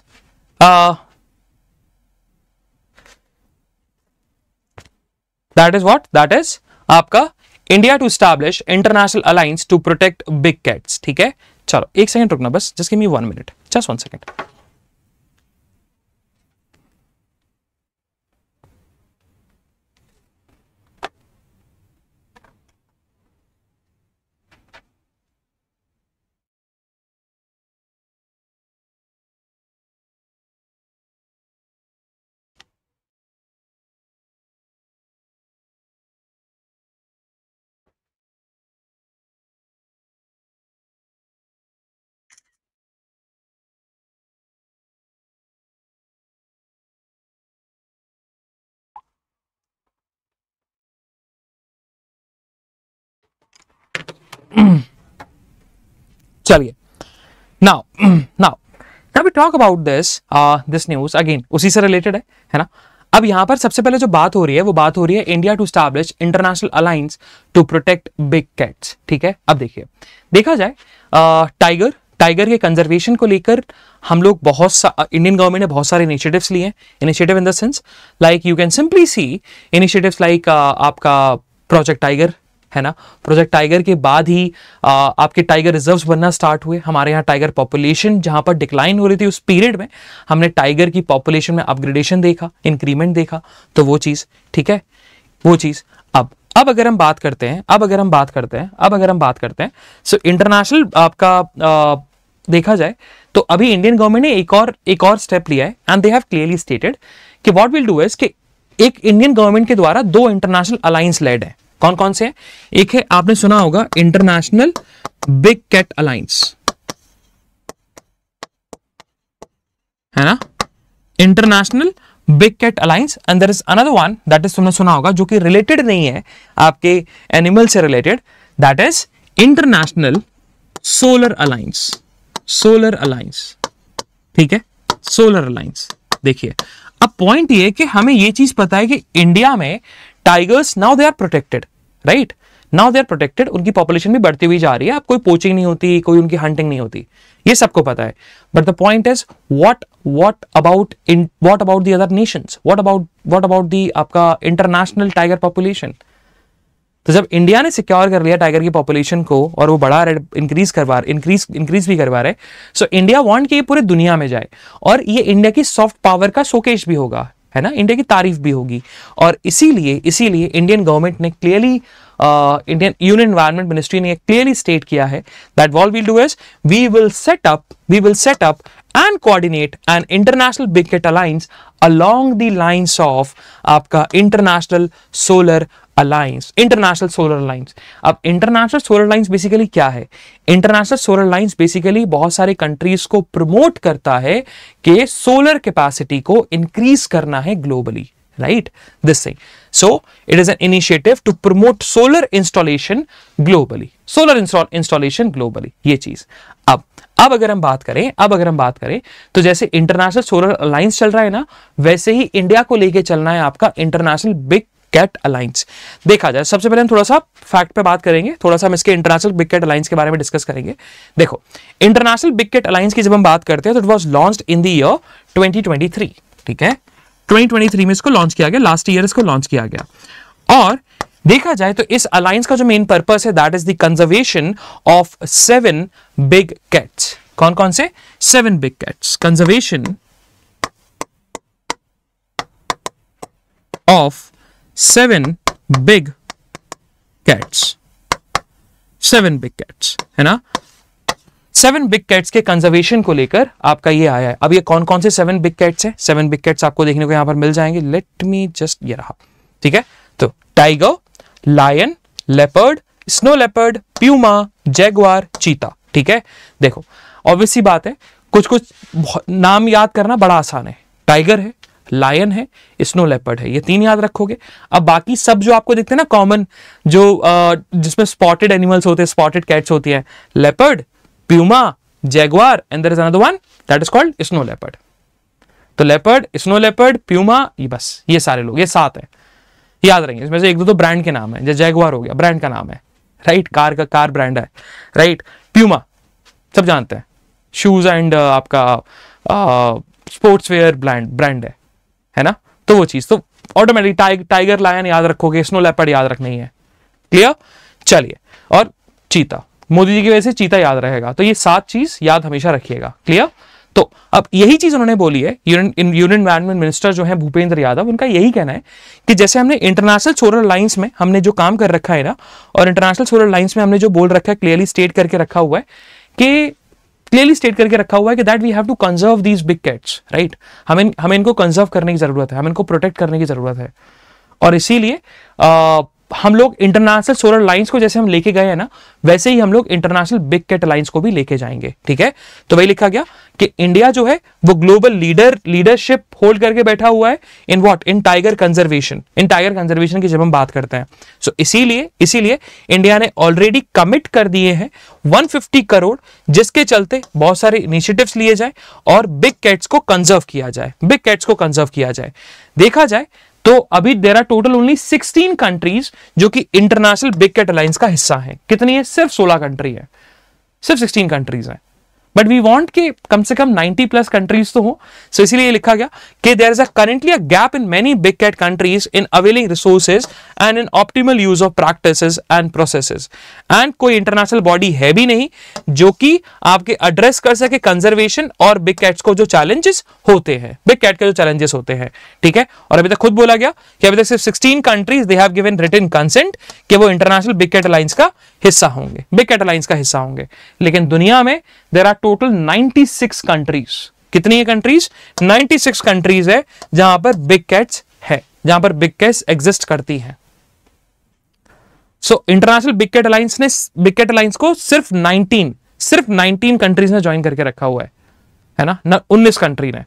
that is what that is आपका India to establish international alliance to protect big cats ठीक है चलो एक सेकंड रुकना बस just give me one minute just one second [CLEARS THROAT] चलिए now now we talk about this this news again उसी से रिलेटेड है है ना अब यहां पर सबसे पहले जो बात हो रही है वो बात हो रही है India to establish international alliance to protect big cats ठीक है अब देखिए देखा जाए टाइगर uh, टाइगर के कंजर्वेशन को लेकर हम लोग बहुत सा इंडियन uh, गवर्नमेंट ने बहुत सारे इनिशिएटिव्स लिए हैं initiative in the sense like you can simply see initiatives like आपका प्रोजेक्ट टाइगर है ना प्रोजेक्ट टाइगर के बाद ही आ, आपके टाइगर रिजर्व्स बनना स्टार्ट हुए हमारे यहाँ टाइगर पॉपुलेशन जहाँ पर डिक्लाइन हो रही थी उस पीरियड में हमने टाइगर की पॉपुलेशन में अपग्रेडेशन देखा इंक्रीमेंट देखा तो वो चीज़ ठीक है वो चीज़ अब अब अगर हम बात करते हैं अब अगर हम बात करते हैं अब अगर हम बात करते हैं सो इंटरनेशनल आपका आ, देखा जाए तो अभी इंडियन गवर्नमेंट ने एक और एक और स्टेप लिया है and they have clearly stated कि व्हाट विल डू इज कि एक इंडियन गवर्नमेंट के द्वारा दो इंटरनेशनल अलायंस लेड है कौन कौन से हैं एक है आपने सुना होगा इंटरनेशनल बिग कैट अलायंस है ना international big cat alliance and there is another one that is तुमने सुना होगा जो कि रिलेटेड नहीं है आपके एनिमल से related that is international solar alliance solar alliance ठीक है सोलर अलायंस देखिए अब पॉइंट ये कि हमें ये चीज पता है कि इंडिया में tigers now they are protected right now they are protected उनकी पॉपुलेशन भी बढ़ती हुई जा रही है अब कोई पोचिंग नहीं होती कोई उनकी हंटिंग नहीं होती ये सबको पता है but the point is what what about in what about the other nations what about what about the आपका इंटरनेशनल टाइगर पॉपुलेशन तो जब इंडिया ने सिक्योर कर लिया टाइगर की पॉपुलेशन को और वो बढ़ा रहा इंक्रीज करवा रहे इंक्रीज इंक्रीज भी करवा रहे सो इंडिया वांट कि ये पूरे दुनिया में जाए और ये इंडिया की सॉफ्ट पावर का शोकेश भी होगा है ना इंडिया की तारीफ भी होगी और इसीलिए इसीलिए इंडियन गवर्नमेंट ने clearly Indian union environment ministry ने क्लियरली स्टेट किया है that what we'll do is we will set up we will set up and coordinate and international big cat alliance along the lines of आपका international solar alliance international solar alliance अब international solar alliance basically क्या है international solar alliance basically बहुत सारे countries को promote करता है कि सोलर कैपेसिटी को इंक्रीज करना है globally right this thing so it is an initiative to promote solar installation globally solar installation globally ये चीज अब अब अगर हम बात करें अब अगर हम बात करें तो जैसे इंटरनेशनल सोलर अलायंस चल रहा है ना वैसे ही इंडिया को लेके चलना है आपका इंटरनेशनल बिग कैट अलाइंस देखा जाए सबसे पहले हम थोड़ा सा फैक्ट पे बात करेंगे थोड़ा सा हम इसके इंटरनेशनल बिग कैट अलाइंस के बारे में डिस्कस करेंगे देखो इंटरनेशनल बिग कैट अलाइंस की जब हम बात करते हैं तो it was launch in the year 2023 ठीक है 2023 में इसको लॉन्च किया गया लास्ट ईयर इसको लॉन्च किया गया और देखा जाए तो इस अलायंस का जो मेन पर्पस है that is the conservation of seven big cats कौन कौन से seven big cats conservation of seven big cats seven big cats है ना सेवन बिग कैट्स के कंजर्वेशन को लेकर आपका ये आया है अब ये कौन कौन से सेवन बिग कैट्स है सेवन बिग कैट्स आपको देखने को यहां पर मिल जाएंगे लेट मी जस्ट ये रहा ठीक है तो tiger lion leopard snow leopard puma jaguar cheetah ठीक है देखो ऑब्वियसली बात है कुछ कुछ नाम याद करना बड़ा आसान है टाइगर है लायन है स्नो लेपर्ड है ये तीन याद रखोगे अब बाकी सब जो आपको देखते हैं ना कॉमन जो जिसमें स्पॉटेड एनिमल्स होते हैं स्पॉटेड कैट्स होती है leopard puma jaguar and there is another one that is called snow leopard तो लेपर्ड स्नो लेपर्ड प्यूमा ये बस ये सारे लोग ये सात है याद रहेंगे इसमें से एक दो तो ब्रांड के नाम है जैसे जैगवार हो गया ब्रांड का नाम है राइट कार का कार ब्रांड है राइट प्यूमा सब जानते हैं शूज एंड आपका स्पोर्ट्स वेयर ब्रांड ब्रांड है है ना तो वो चीज तो ऑटोमेटिक टाइग, टाइगर लायन याद रखोगे स्नो लेपर्ड याद रखनी है क्लियर चलिए और चीता मोदी जी की वजह से चीता याद रहेगा तो ये सात चीज याद हमेशा रखिएगा क्लियर तो अब यही चीज उन्होंने बोली है यूनियन एनवायरमेंट मिनिस्टर जो है भूपेंद्र यादव उनका यही कहना है कि जैसे हमने इंटरनेशनल सोलर लाइन्स में हमने जो काम कर रखा है ना और इंटरनेशनल सोलर लाइन्स में हमने जो बोल रखा है क्लियरली स्टेट करके रखा हुआ है कि क्लियरली स्टेट करके रखा हुआ है कि that we have to conserve these big cats right हमें हमें इनको कंजर्व करने की जरूरत है हमें इनको प्रोटेक्ट करने की जरूरत है और इसीलिए uh, हम लोग इंटरनेशनल सोलर लाइंस को जैसे हम लेके गए हैं ना वैसे ही हम लोग इंटरनेशनल बिग कैट लाइंस को भी लेके जाएंगे ठीक है तो वही लिखा गया कि इंडिया जो है वो ग्लोबल लीडर लीडरशिप होल्ड करके बैठा हुआ है in what in tiger conservation in tiger conservation की जब हम बात करते हैं सो so, इसीलिए इसीलिए इंडिया ने ऑलरेडी कमिट कर दिए हैं वन करोड़ जिसके चलते बहुत सारे इनिशिएटिव्स लिए जाए और बिग कैट्स को कंजर्व किया जाए बिग कैट्स को कंजर्व किया जाए देखा जाए तो अभी there are total only sixteen countries जो कि इंटरनेशनल बिग कैट अलायंस का हिस्सा है कितनी है सिर्फ सोलह कंट्री है सिर्फ सिक्सटीन कंट्रीज हैं बट वी वॉन्ट के कम से कम 90 प्लस कंट्रीज तो हो सो so इसीलिए लिखा गया कि there is a currently a gap in many big cat countries in availing resources and in optimal use of practice and process and कोई इंटरनेशनल बॉडी है भी नहीं जो कि आपके एड्रेस कर सके कंजर्वेशन और बिग कैट्स को जो चैलेंजेस होते हैं बिग कैट के जो चैलेंजेस होते हैं ठीक है और अभी तक खुद बोला गया कि अभी तक सिर्फ sixteen countries they have given written consent कि वो इंटरनेशनल बिग कैट अलाइंस का हिस्सा होंगे बिग कैट अलाइंस का हिस्सा होंगे लेकिन दुनिया में देर आर टोटल 96 कंट्रीज कितनी है कंट्रीज 96 कंट्रीज है जहां पर बिग कैट्स है जहां पर बिग कैट्स एग्जिस्ट करती है so international big cat alliance ने बिग कैट अलायंस को सिर्फ 19 सिर्फ 19 कंट्रीज ने ज्वाइन करके रखा हुआ है है ना उन्नीस कंट्री ने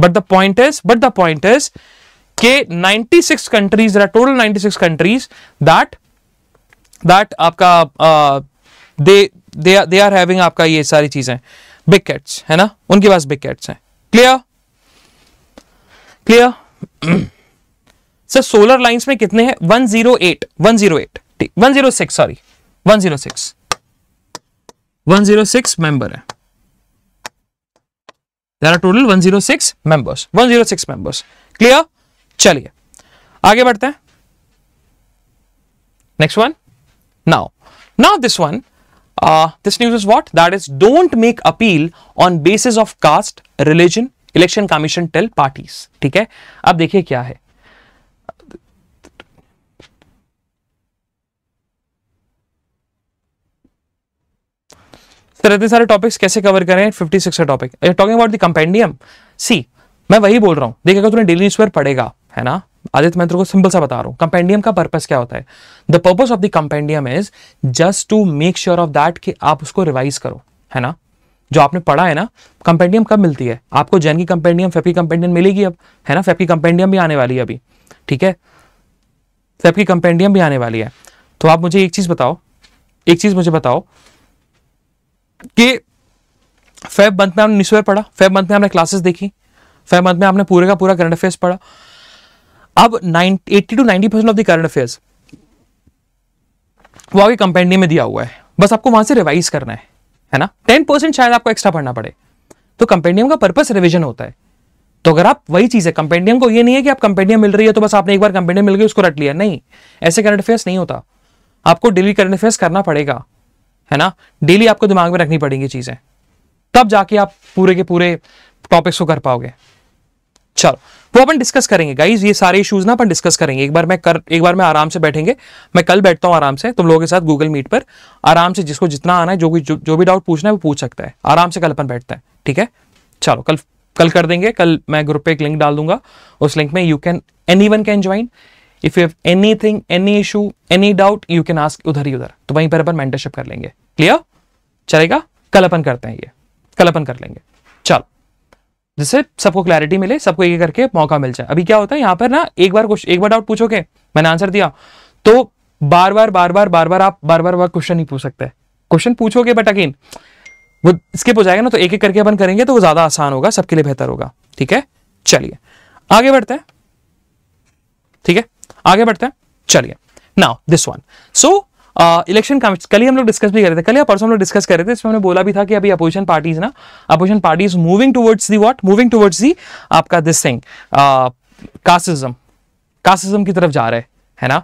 but the point is but the point is के 96 countries total 96 countries that that आपका they uh, they they are having आपका ये सारी चीजें बिग कैट्स है ना उनके पास बिग कैट्स हैं clear clear [CLEARS THROAT] sir solar alliance में कितने हैं 108 108 सिक्स सॉरी 106 सिक्स मेंबर है there are total 106 members 106 members clear चलिए आगे बढ़ते हैं next one now now this one Uh, this news is what? That is, don't make appeal on basis of caste, religion, election commission tell parties theek hai ab dekhiye kya hai sir इतने सारे topics कैसे cover करें 56 six topic talking about the compendium see मैं वही बोल रहा हूं देखेगा तुमने डेली न्यूज पर पढ़ेगा है ना आदित्य मैं को सिंपल सा बता रहा हूं कंपेंडियम का पर्पस क्या होता है the purpose of the compendium is just to make sure of that कि आप उसको रिवाइज करो है ना जो आपने पढ़ा है ना कंपेंडियम कब मिलती है आपको जैन की कंपेंडियम फेप की कंपेंडियम मिलेगी अब है ना फेप की कंपेंडियम भी आने वाली है अभी ठीक है फेप की कंपेंडियम भी आने वाली है तो आप मुझे एक चीज बताओ एक चीज मुझे बताओ कि फेब मंथ में हमने निश्वर पढ़ा फेब मंथ में हमने क्लासेस देखी फेब मंथ में आपने पूरे का पूरा करंट अफेयर्स पढ़ा अब 80 to 90 percent of the current affairs वो आगे कंपेंडी में दिया हुआ है बस आपको वहां से रिवाइज करना है है ना टेन परसेंट शायद आपको एक्स्ट्रा पढ़ना पड़े तो कंपेंडियम का पर्पस रिविजन होता है तो अगर आप वही चीज है कंपेंडियम को ये नहीं है कि आप कंपेंडियम मिल रही है तो बस आपने एक बार कंपेंडियम मिल गई उसको रट लिया नहीं ऐसे करंट अफेयर्स नहीं होता आपको डेली करंट अफेयर्स करना पड़ेगा है ना डेली आपको दिमाग में रखनी पड़ेगी चीजें तब जाके आप पूरे के पूरे टॉपिक्स को कर पाओगे चलो वो अपन डिस्कस करेंगे गाइज ये सारे इशूज ना अपन डिस्कस करेंगे एक बार मैं कर एक बार मैं आराम से बैठेंगे मैं कल बैठता हूँ आराम से तुम लोगों के साथ गूगल मीट पर आराम से जिसको जितना आना है जो भी जो, जो भी डाउट पूछना है वो पूछ सकता है आराम से कल अपन बैठता है ठीक है चलो कल कल कर देंगे कल मैं ग्रुप पे एक लिंक डाल दूंगा उस लिंक में you can anyone can join if you have anything any issue any doubt you can ask उधर ही उधर तो वहीं पर अपन मेंटरशिप कर लेंगे क्लियर चलेगा कल अपन करते हैं ये कल अपन कर लेंगे चलो जिससे सबको क्लैरिटी मिले सबको एक एक करके मौका मिल जाए अभी क्या होता है यहाँ पर ना एक बार कुछ एक बार डाउट पूछोगे मैंने आंसर दिया तो बार बार बार बार बार बार आप बार बार बार क्वेश्चन नहीं पूछ सकते क्वेश्चन पूछोगे बट अगेन वो स्किप हो जाएगा ना तो एक एक करके अपन करेंगे तो वो ज्यादा आसान होगा सबके लिए बेहतर होगा ठीक है चलिए आगे बढ़ते हैं ठीक है आगे बढ़ते हैं चलिए now this one so election कल ही हम लोग डिस्कस भी कर रहे थे कल या परसों हम लोग डिस्कस कर रहे थे इसमें हमने बोला भी था कि अभी अपोजिशन पार्टीज ना opposition parties moving towards the what moving towards the आपका दिस थिंग कास्टिज्म कास्टिज्म की तरफ जा रहे है ना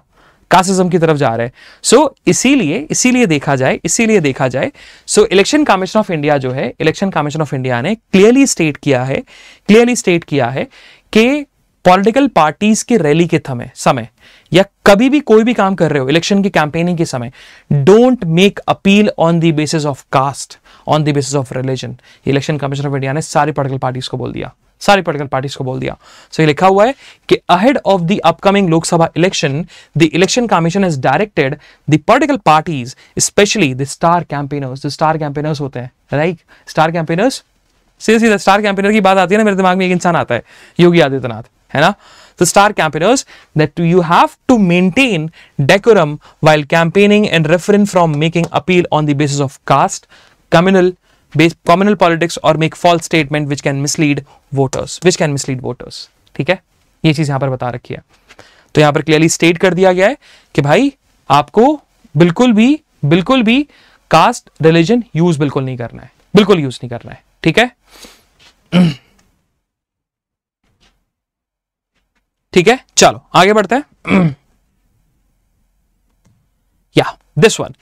कास्टिज्म की तरफ जा रहे हैं सो इसीलिए इसीलिए देखा जाए इसीलिए देखा जाए so election commission of India जो है इलेक्शन कमीशन ऑफ इंडिया ने क्लियरली स्टेट किया है क्लियरली स्टेट किया है कि पॉलिटिकल पार्टीज के रैली के समय समय या कभी भी कोई भी काम कर रहे हो इलेक्शन की कैंपेनिंग के समय don't make appeal on the basis of caste on the basis of religion election commissioner of India ने सारी पोलिटिकल पार्टीज को बोल दिया सारी पोलिटिकल पार्टीज को बोल दिया सो so, ये लिखा हुआ है कि ahead of the upcoming Lok Sabha election the election commission has directed the political parties specially the star campaigners the star campaigners होते हैं राइट स्टार कैंपेनर्स सीधे सीधे स्टार कैंपेनर की बात आती है ना मेरे दिमाग में एक इंसान आता है योगी आदित्यनाथ है ना the star campaigners that you have to maintain decorum while campaigning and refrain from making appeal on the basis of caste, communal, based communal politics or make false statement which can mislead voters, which can mislead voters. theek hai ye cheez yahan par bata rakhi hai to yahan par clearly state kar diya gaya hai ki bhai aapko bilkul bhi bilkul bhi caste religion use bilkul nahi karna hai bilkul use nahi karna hai theek hai ठीक है चलो आगे बढ़ते हैं या this one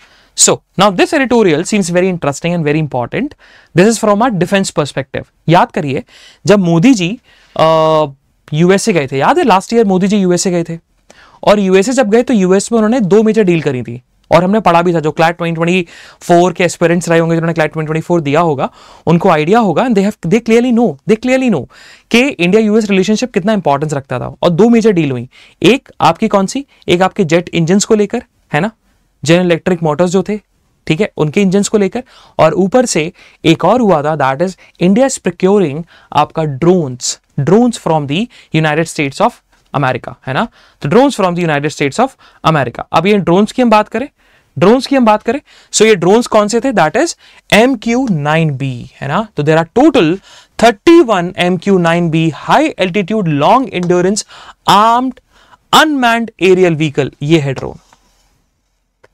so now this editorial seems very interesting and very important this is from a defence perspective याद करिए जब मोदी जी यूएसए गए थे याद है last year Modi ji USA गए थे और यूएसए जब गए तो यूएस में उन्होंने दो मेजर डील करी थी और हमने पढ़ा भी था जो क्लैट फोर के एक्सपेरेंट्स रहे होंगे जिन्होंने क्लैट फोर दिया होगा उनको आइडिया होगा they have they clearly know they clearly know कि इंडिया यूएस रिलेशनशिप कितना इंपॉर्टेंस रखता था और दो मेजर डील हुई एक आपकी कौन सी एक आपके जेट इंजन को लेकर है ना जनरल इलेक्ट्रिक मोटर्स जो थे ठीक है उनके इंजन को लेकर और ऊपर से एक और हुआ था that is India is procuring आपका drones drones from the United States of America है ना तो drones from the United States of America अब ये ड्रोन्स की हम बात करें ड्रोन्स की हम बात करें सो so ये ड्रोन्स कौन से थे that is M Q nine B है ना तो there are total thirty one M Q nine B high altitude long endurance armed unmanned aerial vehicle ये है ड्रोन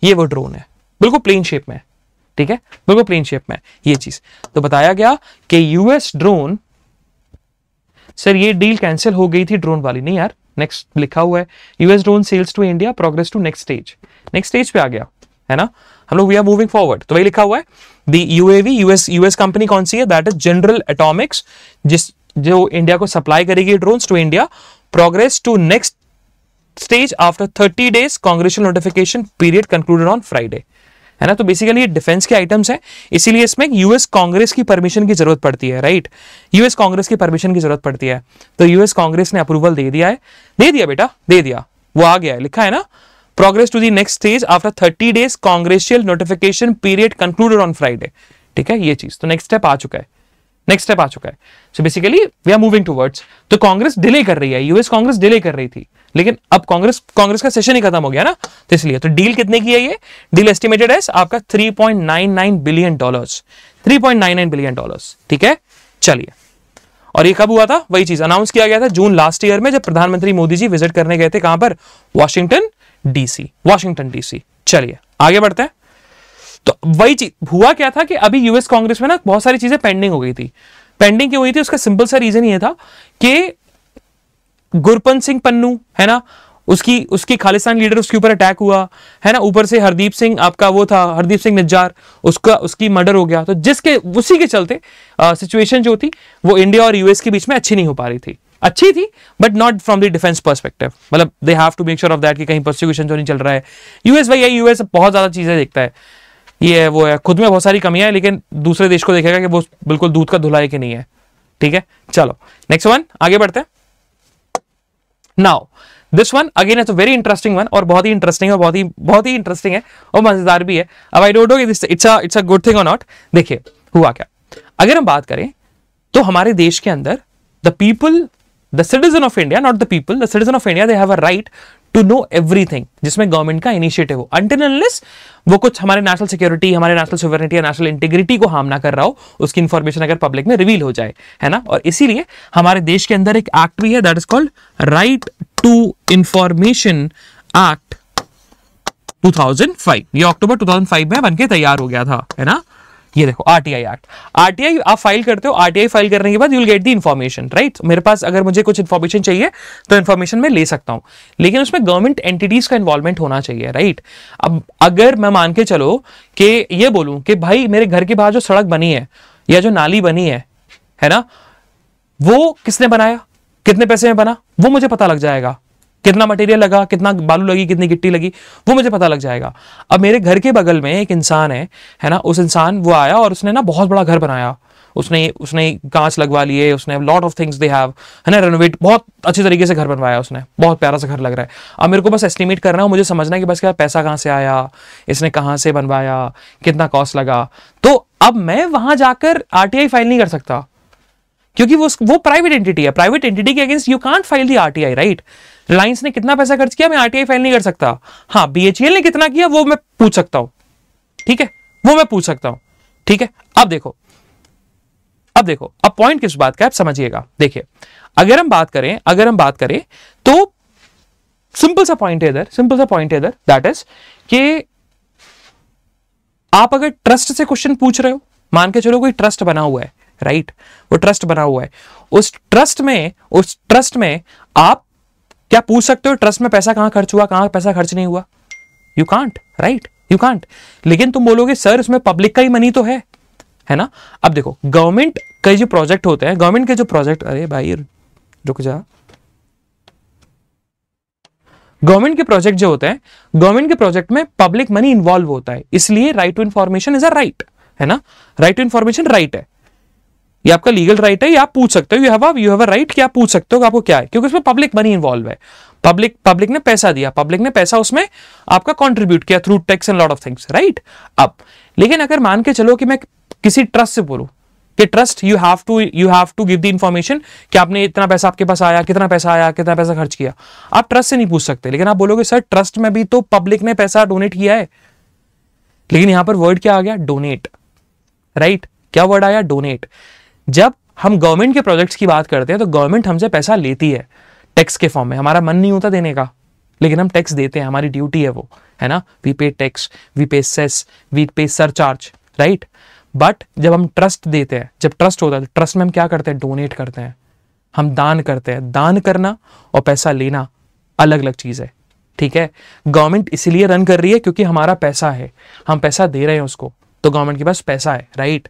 ये वो ड्रोन है बिल्कुल प्लेन शेप में ठीक है बिल्कुल प्लेन शेप में ये चीज तो बताया गया कि यूएस ड्रोन सर ये डील कैंसिल हो गई थी ड्रोन वाली नहीं यार नेक्स्ट लिखा हुआ है US drone sales to India progress to next stage next stage पे आ गया है ना हम लोग वी आर मूविंग फॉरवर्ड तो वही लिखा हुआ है the UAV US US company कौन सी है दैट इज जनरल एटॉमिक्स जिस जो इंडिया को सप्लाई करेगी drone to India progress to next stage after thirty days Congress notification period concluded on Friday है ना तो बेसिकली ये डिफेंस के आइटम्स हैं इसीलिए इसमें यूएस कांग्रेस की परमिशन की जरूरत पड़ती है राइट यूएस कांग्रेस की परमिशन की जरूरत पड़ती है तो यूएस कांग्रेस ने अप्रूवल दे दिया है दे दिया बेटा दे दिया वो आ गया है लिखा है ना progress to the next stage after thirty days congressional notification period concluded on Friday ठीक है ये चीज तो नेक्स्ट स्टेप आ चुका है नेक्स्ट स्टेप आ चुका है so basically we are moving towards तो कांग्रेस डिले कर रही है यूएस कांग्रेस डिले कर रही थी लेकिन अब कांग्रेस कांग्रेस का सेशन ही खत्म हो गया ना तो इसलिए तो डील कितने की है ये डील एस्टिमेटेड है आपका 3.99 बिलियन डॉलर्स 3.99 बिलियन डॉलर्स ठीक है चलिए और ये कब हुआ था वही चीज अनाउंस किया गया था जून लास्ट ईयर में जब प्रधानमंत्री मोदी जी विजिट करने गए थे कहां पर वॉशिंगटन डीसी वॉशिंगटन डीसी चलिए आगे बढ़ते हैं तो वही चीज हुआ क्या था कि अभी यूएस कांग्रेस में ना बहुत सारी चीजें पेंडिंग हो गई थी पेंडिंग क्यों हुई थी उसका सिंपल सा रीजन ये था कि गुरपंत सिंह पन्नू है ना उसकी उसकी खालिस्तान लीडर उसके ऊपर अटैक हुआ है ना ऊपर से हरदीप सिंह आपका वो था हरदीप सिंह निज्जार उसका उसकी मर्डर हो गया तो जिसके उसी के चलते सिचुएशन जो थी वो इंडिया और यूएस के बीच में अच्छी नहीं हो पा रही थी अच्छी थी but not from the defence perspective मतलब they have to make sure of that कि कहीं प्रोसिक्यूशन जो तो नहीं चल रहा है यूएस भाई यूएस बहुत ज्यादा चीजें देखता है ये है वो है खुद में बहुत सारी कमियां है लेकिन दूसरे देश को देखेगा कि वो बिल्कुल दूध का धुलाई के कि नहीं है ठीक है चलो नेक्स्ट वन आगे बढ़ते हैं now this one again it's very interesting one और बहुत ही इंटरेस्टिंग है बहुत ही बहुत ही इंटरेस्टिंग है और मजेदार भी है अब I don't know it's it's a it's a good thing और नॉट देखिए हुआ क्या अगर हम बात करें तो हमारे देश के अंदर the people the citizen of India not the people the citizen of India they have a right to know everything जिसमें गवर्नमेंट का इनिशिएटिव हो अनलेस वो कुछ हमारे नेशनल सिक्योरिटी हमारे नेशनल सोवरिटी या नेशनल इंटीग्रिटी को हार्म ना कर रहा हो उसकी इन्फॉर्मेशन अगर पब्लिक में रिवील हो जाए है ना और इसीलिए हमारे देश के अंदर एक एक्ट भी है that is called right to information act 2005 ये अक्टूबर 2005 में बनके तैयार हो गया था है ना ये देखो आरटीआई एक्ट आरटीआई आप फाइल करते हो आरटीआई फाइल करने के बाद you'll get the information right मेरे पास अगर मुझे कुछ इन्फॉर्मेशन चाहिए तो इन्फॉर्मेशन मैं ले सकता हूं लेकिन उसमें गवर्नमेंट एंटिटीज का इन्वॉल्वमेंट होना चाहिए राइट अब अगर मैं मान के चलो कि ये बोलू कि भाई मेरे घर के बाहर जो सड़क बनी है या जो नाली बनी है है ना वो किसने बनाया कितने पैसे में बना वो मुझे पता लग जाएगा कितना मटेरियल लगा कितना बालू लगी कितनी गिट्टी लगी वो मुझे पता लग जाएगा अब मेरे घर के बगल में एक इंसान है है ना उस इंसान वो आया और उसने ना बहुत बड़ा घर बनाया उसने उसने कांच लगवा लिए उसने lot of things they have है ना रेनोवेट बहुत अच्छे तरीके से घर बनवाया उसने बहुत प्यारा सा घर लग रहा है अब मेरे को बस एस्टिमेट करना है मुझे समझना है कि बस क्या पैसा कहाँ से आया इसने कहाँ से बनवाया कितना कॉस्ट लगा तो अब मैं वहां जाकर आरटीआई फाइल नहीं कर सकता क्योंकि वो वो प्राइवेट एंटिटी है प्राइवेट एंटिटी के against you can't file the RTI right lines ने कितना पैसा खर्च किया मैं आरटीआई फाइल नहीं कर सकता हाँ बीएचईएल e ने कितना किया वो मैं पूछ सकता हूं ठीक है वो मैं पूछ सकता हूं ठीक है अब देखो अब देखो अब पॉइंट किस बात का आप समझिएगा देखिए अगर हम बात करें अगर हम बात करें तो सिंपल सा पॉइंट है इधर सिंपल सा पॉइंट है इधर दैट इज कि आप अगर ट्रस्ट से क्वेश्चन पूछ रहे हो मान के चलो कोई ट्रस्ट बना हुआ है राइट right? वो ट्रस्ट बना हुआ है उस ट्रस्ट में उस ट्रस्ट में आप क्या पूछ सकते हो ट्रस्ट में पैसा कहां खर्च हुआ कहां पैसा खर्च नहीं हुआ you can't right you can't लेकिन तुम बोलोगे सर उसमें पब्लिक का ही मनी तो है है ना अब देखो गवर्नमेंट के जो प्रोजेक्ट होते हैं गवर्नमेंट के जो प्रोजेक्ट अरे भाई रुक जा गवर्नमेंट के प्रोजेक्ट जो होते हैं गवर्नमेंट के प्रोजेक्ट में पब्लिक मनी इन्वॉल्व होता है इसलिए right to information is a right है ना राइट टू इन्फॉर्मेशन राइट है ये आपका लीगल राइट है आप पूछ सकते हो you have you have right कि आप पूछ सकते हो आपको क्या है क्योंकि उसमें पब्लिक मनी इन्वॉल्व है पब्लिक पब्लिक ने पैसा दिया पब्लिक ने पैसा उसमें आपका कॉन्ट्रीब्यूट किया through tax and lot of things right अब लेकिन अगर मान के चलो कि मैं किसी ट्रस्ट से बोलू कि trust you have to you have to give the information कि आपने इतना पैसा आपके पास आया कितना पैसा आया कितना पैसा खर्च किया आप ट्रस्ट से नहीं पूछ सकते लेकिन आप बोलोगे सर ट्रस्ट में भी तो पब्लिक ने पैसा डोनेट किया है लेकिन यहां पर वर्ड क्या आ गया डोनेट राइट right? क्या वर्ड आया डोनेट जब हम गवर्नमेंट के प्रोजेक्ट्स की बात करते हैं तो गवर्नमेंट हमसे पैसा लेती है टैक्स के फॉर्म में हमारा मन नहीं होता देने का लेकिन हम टैक्स देते हैं हमारी ड्यूटी है वो है ना we pay tax we pay cess we pay surcharge right but जब हम ट्रस्ट देते हैं जब ट्रस्ट होता है ट्रस्ट तो में हम क्या करते हैं डोनेट करते हैं हम दान करते हैं दान करना और पैसा लेना अलग अलग चीज़ है ठीक है गवर्नमेंट इसीलिए रन कर रही है क्योंकि हमारा पैसा है हम पैसा दे रहे हैं उसको तो गवर्नमेंट के पास पैसा है राइट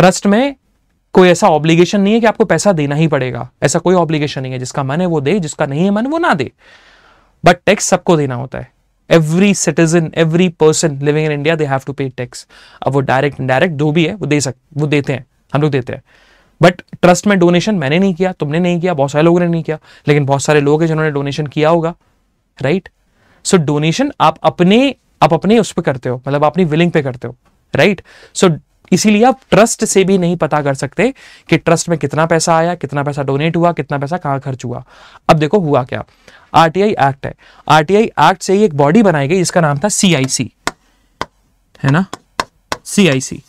ट्रस्ट में कोई ऐसा ऑब्लिगेशन नहीं है कि आपको पैसा देना ही पड़ेगा ऐसा कोई ऑब्लिगेशन नहीं है जिसका मन है वो दे जिसका नहीं है मन वो ना दे बट टैक्स सबको देना होता है every citizen every person living in India they have to pay tax अब वो डायरेक्ट इनडायरेक्ट जो भी है वो दे सक वो देते हैं हम लोग देते हैं बट ट्रस्ट में डोनेशन मैंने नहीं किया तुमने नहीं किया बहुत सारे लोगों ने नहीं किया लेकिन बहुत सारे लोग हैं जिन्होंने डोनेशन किया होगा राइट सो डोनेशन आप अपने आप अपने उस पर करते हो मतलब अपनी विलिंग पे करते हो राइट सो इसीलिए आप ट्रस्ट से भी नहीं पता कर सकते कि ट्रस्ट में कितना पैसा आया कितना पैसा डोनेट हुआ कितना पैसा कहाँ खर्च हुआ अब देखो हुआ क्या आरटीआई एक्ट है आरटीआई एक्ट से ही एक बॉडी बनाई गई जिसका नाम था सीआईसी है ना सीआईसी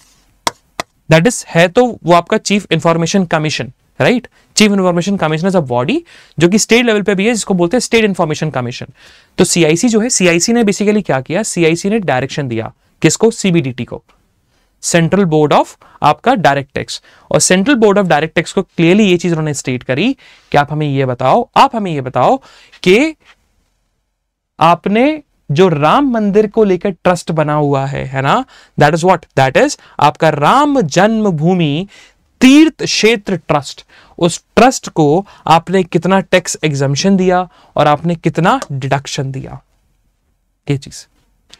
दैट इज है तो वो आपका chief information commission right chief information commission is a body जो कि स्टेट लेवल पे भी है जिसको बोलते हैं स्टेट इंफॉर्मेशन कमीशन तो सीआईसी जो है सीआईसी ने बेसिकली क्या किया सीआईसी ने डायरेक्शन दिया किसको सीबीडीटी को सेंट्रल बोर्ड ऑफ आपका डायरेक्ट टैक्स और central board of direct tax को क्लियरली ये चीज उन्होंने स्टेट करी कि आप हमें ये बताओ आप हमें ये बताओ कि आपने जो राम मंदिर को लेकर ट्रस्ट बना हुआ है है ना that is what that is आपका राम जन्मभूमि तीर्थ क्षेत्र ट्रस्ट उस ट्रस्ट को आपने कितना टैक्स एग्जामिशन दिया और आपने कितना डिडक्शन दिया ये चीज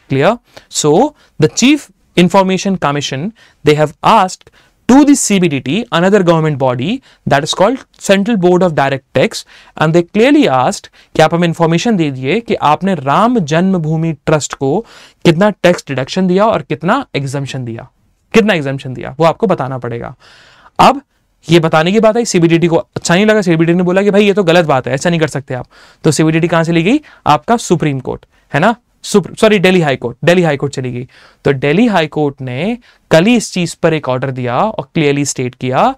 clear so the chief Information Commission, they have asked to the CBDT, another government body that is called Central Board of Direct Tax and they clearly asked ki aap हमें information de diye ki aapne ram janmabhoomi trust ko kitna tax deduction diya aur kitna exemption diya kitna exemption diya wo aapko batana padega ab ये बताने की बात है CBDT को अच्छा नहीं लगा सीबीडी ने बोला कि भाई ये तो गलत बात है ऐसा नहीं कर सकते आप तो सीबीडीटी कहां से ली गई आपका सुप्रीम कोर्ट है ना sorry Delhi high court Delhi high court चली गई तो दिल्ली हाई कोर्ट ने कल ही इस चीज पर एक ऑर्डर दिया और क्लियरली स्टेट किया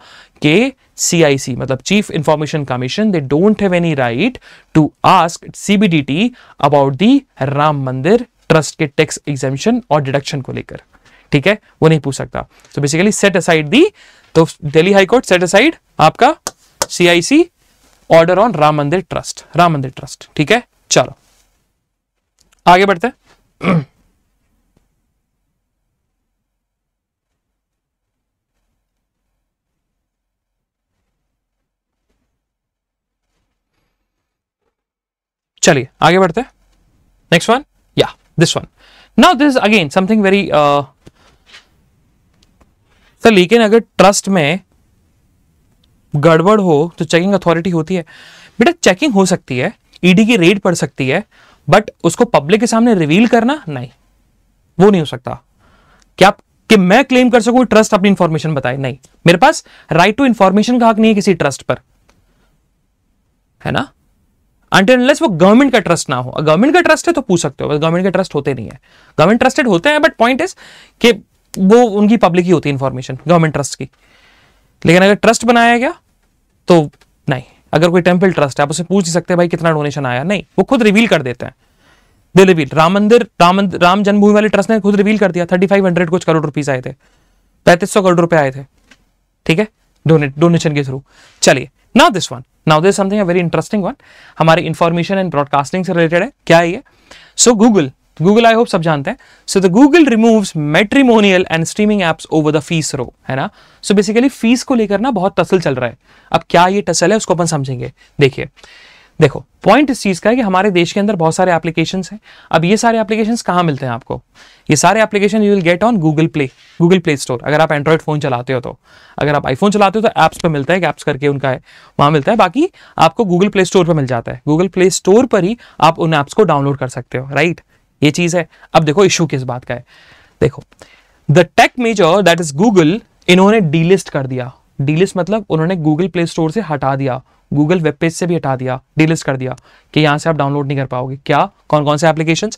कि सीआईसी मतलब chief information commission they don't have any right to ask CBDT about the Ram Mandir trust के टैक्स एग्जामिशन और डिडक्शन को लेकर ठीक है वो नहीं पूछ सकता तो बेसिकली सेट असाइड दी तो दिल्ली हाईकोर्ट सेट असाइड आपका CIC order on Ram Mandir trust Ram Mandir trust ठीक है चलो आगे बढ़ते हैं चलिए आगे बढ़ते हैं नेक्स्ट वन या this one now this again something very sir लेकिन अगर ट्रस्ट में गड़बड़ हो तो चेकिंग अथॉरिटी होती है बेटा चेकिंग हो सकती है ईडी e की रेड पड़ सकती है बट उसको पब्लिक के सामने रिवील करना नहीं वो नहीं हो सकता क्या कि मैं क्लेम कर सकूं ट्रस्ट अपनी इंफॉर्मेशन बताए नहीं मेरे पास राइट टू इंफॉर्मेशन का हक नहीं है किसी ट्रस्ट पर है ना अंटेनलेस वो गवर्नमेंट का ट्रस्ट ना हो गवर्नमेंट का ट्रस्ट है तो पूछ सकते हो बस गवर्नमेंट के ट्रस्ट होते नहीं है गवर्नमेंट ट्रस्टेड होते हैं बट पॉइंट इज कि वो उनकी पब्लिक ही होती है इंफॉर्मेशन गवर्नमेंट ट्रस्ट की लेकिन अगर ट्रस्ट बनाया गया तो नहीं अगर कोई टेम्पल ट्रस्ट है आप उसे पूछ नहीं सकते भाई कितना डोनेशन आया नहीं वो खुद रिवील कर देते हैं रिवील राम मंदिर राम राम जन्मभूमि वाले ट्रस्ट ने खुद रिवील कर दिया थर्टी फाइव हंड्रेड कुछ करोड़ रुपीज आए थे पैंतीस सौ करोड़ रुपए आए थे ठीक है डोनेशन के थ्रू चलिए now this one now this something very interesting one हमारे इंफॉर्मेशन एंड ब्रॉडकास्टिंग से रिलेटेड है क्या ये so Google Google I hope सब जानते हैं so the Google removes matrimonial and streaming apps over the fees row है ना सो so बेसिकली फीस को लेकर ना बहुत टसल चल रहा है अब क्या ये टसल है उसको अपन समझेंगे देखिए देखो पॉइंट इस चीज़ का है कि हमारे देश के अंदर बहुत सारे एप्लीकेशन हैं अब ये सारे एप्लीकेशन कहाँ मिलते हैं आपको ये सारे application you will get on Google play Google play store अगर आप एंड्रॉइड फ़ोन चलाते हो तो अगर आप आईफोन चलाते हो तो ऐप्स पर मिलता है ऐप्स करके उनका है वहां मिलता है बाकी आपको गूगल प्ले स्टोर पर मिल जाता है गूगल प्ले स्टोर पर ही आप उन ऐप्स को डाउनलोड कर सकते हो राइट right? ये चीज है अब देखो इशू किस बात का है देखो the tech major that is Google इन्होंने डीलिस्ट कर दिया डीलिस्ट मतलब उन्होंने गूगल प्ले स्टोर से हटा दिया गूगल वेब पेज से भी हटा दिया डीलिस्ट कर दिया कि यहां से आप डाउनलोड नहीं कर पाओगे क्या कौन कौन से application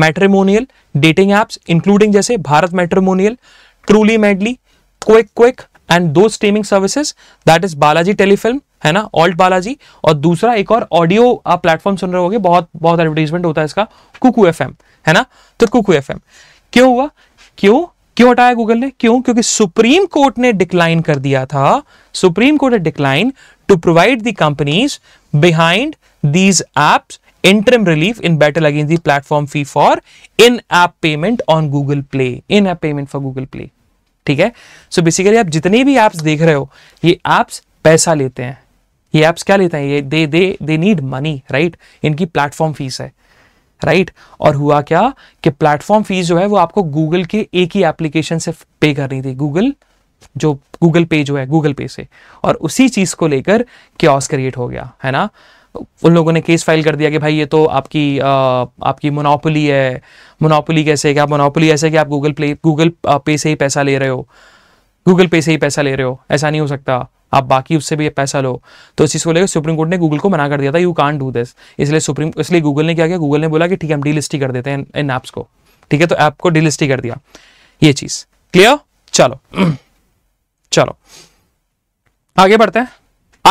matrimonial dating apps including जैसे Bharat matrimonial truly madly quick quick and दो streaming services that is Balaji telefilm है ना ऑल्ट बालाजी और दूसरा एक और ऑडियो आप प्लेटफॉर्म सुन रहे होगे बहुत बहुत एडवर्टीजमेंट होता है इसका कुकू एफ है ना तो कुकू एफ क्यों हुआ क्यों क्यों हटाया गूगल ने क्यों क्योंकि सुप्रीम कोर्ट ने डिक्लाइन कर दिया था सुप्रीम कोर्ट ने decline to provide the companies behind these apps interim relief in battle against the platform fee for in app payment on Google play in app payment for Google play ठीक है so so basically आप जितने भी apps देख रहे हो ये apps पैसा लेते हैं ये ऐप्स क्या लेते हैं ये they they they need money right इनकी प्लेटफॉर्म फीस है राइट right? और हुआ क्या कि प्लेटफॉर्म फीस जो है वो आपको गूगल के एक ही एप्लीकेशन से पे करनी थी गूगल जो गूगल पे जो है गूगल पे से और उसी चीज को लेकर क्योस क्रिएट हो गया है ना उन लोगों ने केस फाइल कर दिया कि भाई ये तो आपकी आ, आपकी मोनोपोली है मोनोपोली कैसे क्या मोनोपोली ऐसे कि आप गूगल प्ले गूगल पे से ही पैसा ले रहे हो गूगल पे से ही पैसा ले रहे हो ऐसा नहीं हो सकता आप बाकी उससे भी पैसा लो तो इस चीज़ को लेकर सुप्रीम कोर्ट ने गूगल को मना कर दिया था यू कान डू दिस इसलिए सुप्रीम इसलिए गूगल ने क्या किया गूगल ने बोला कि ठीक है हम डीलिस्ट ही कर देते हैं इन ऐप्स को ठीक है तो ऐप को डीलिस्ट ही कर दिया ये चीज़ क्लियर चलो [CLEARS THROAT] चलो आगे बढ़ते हैं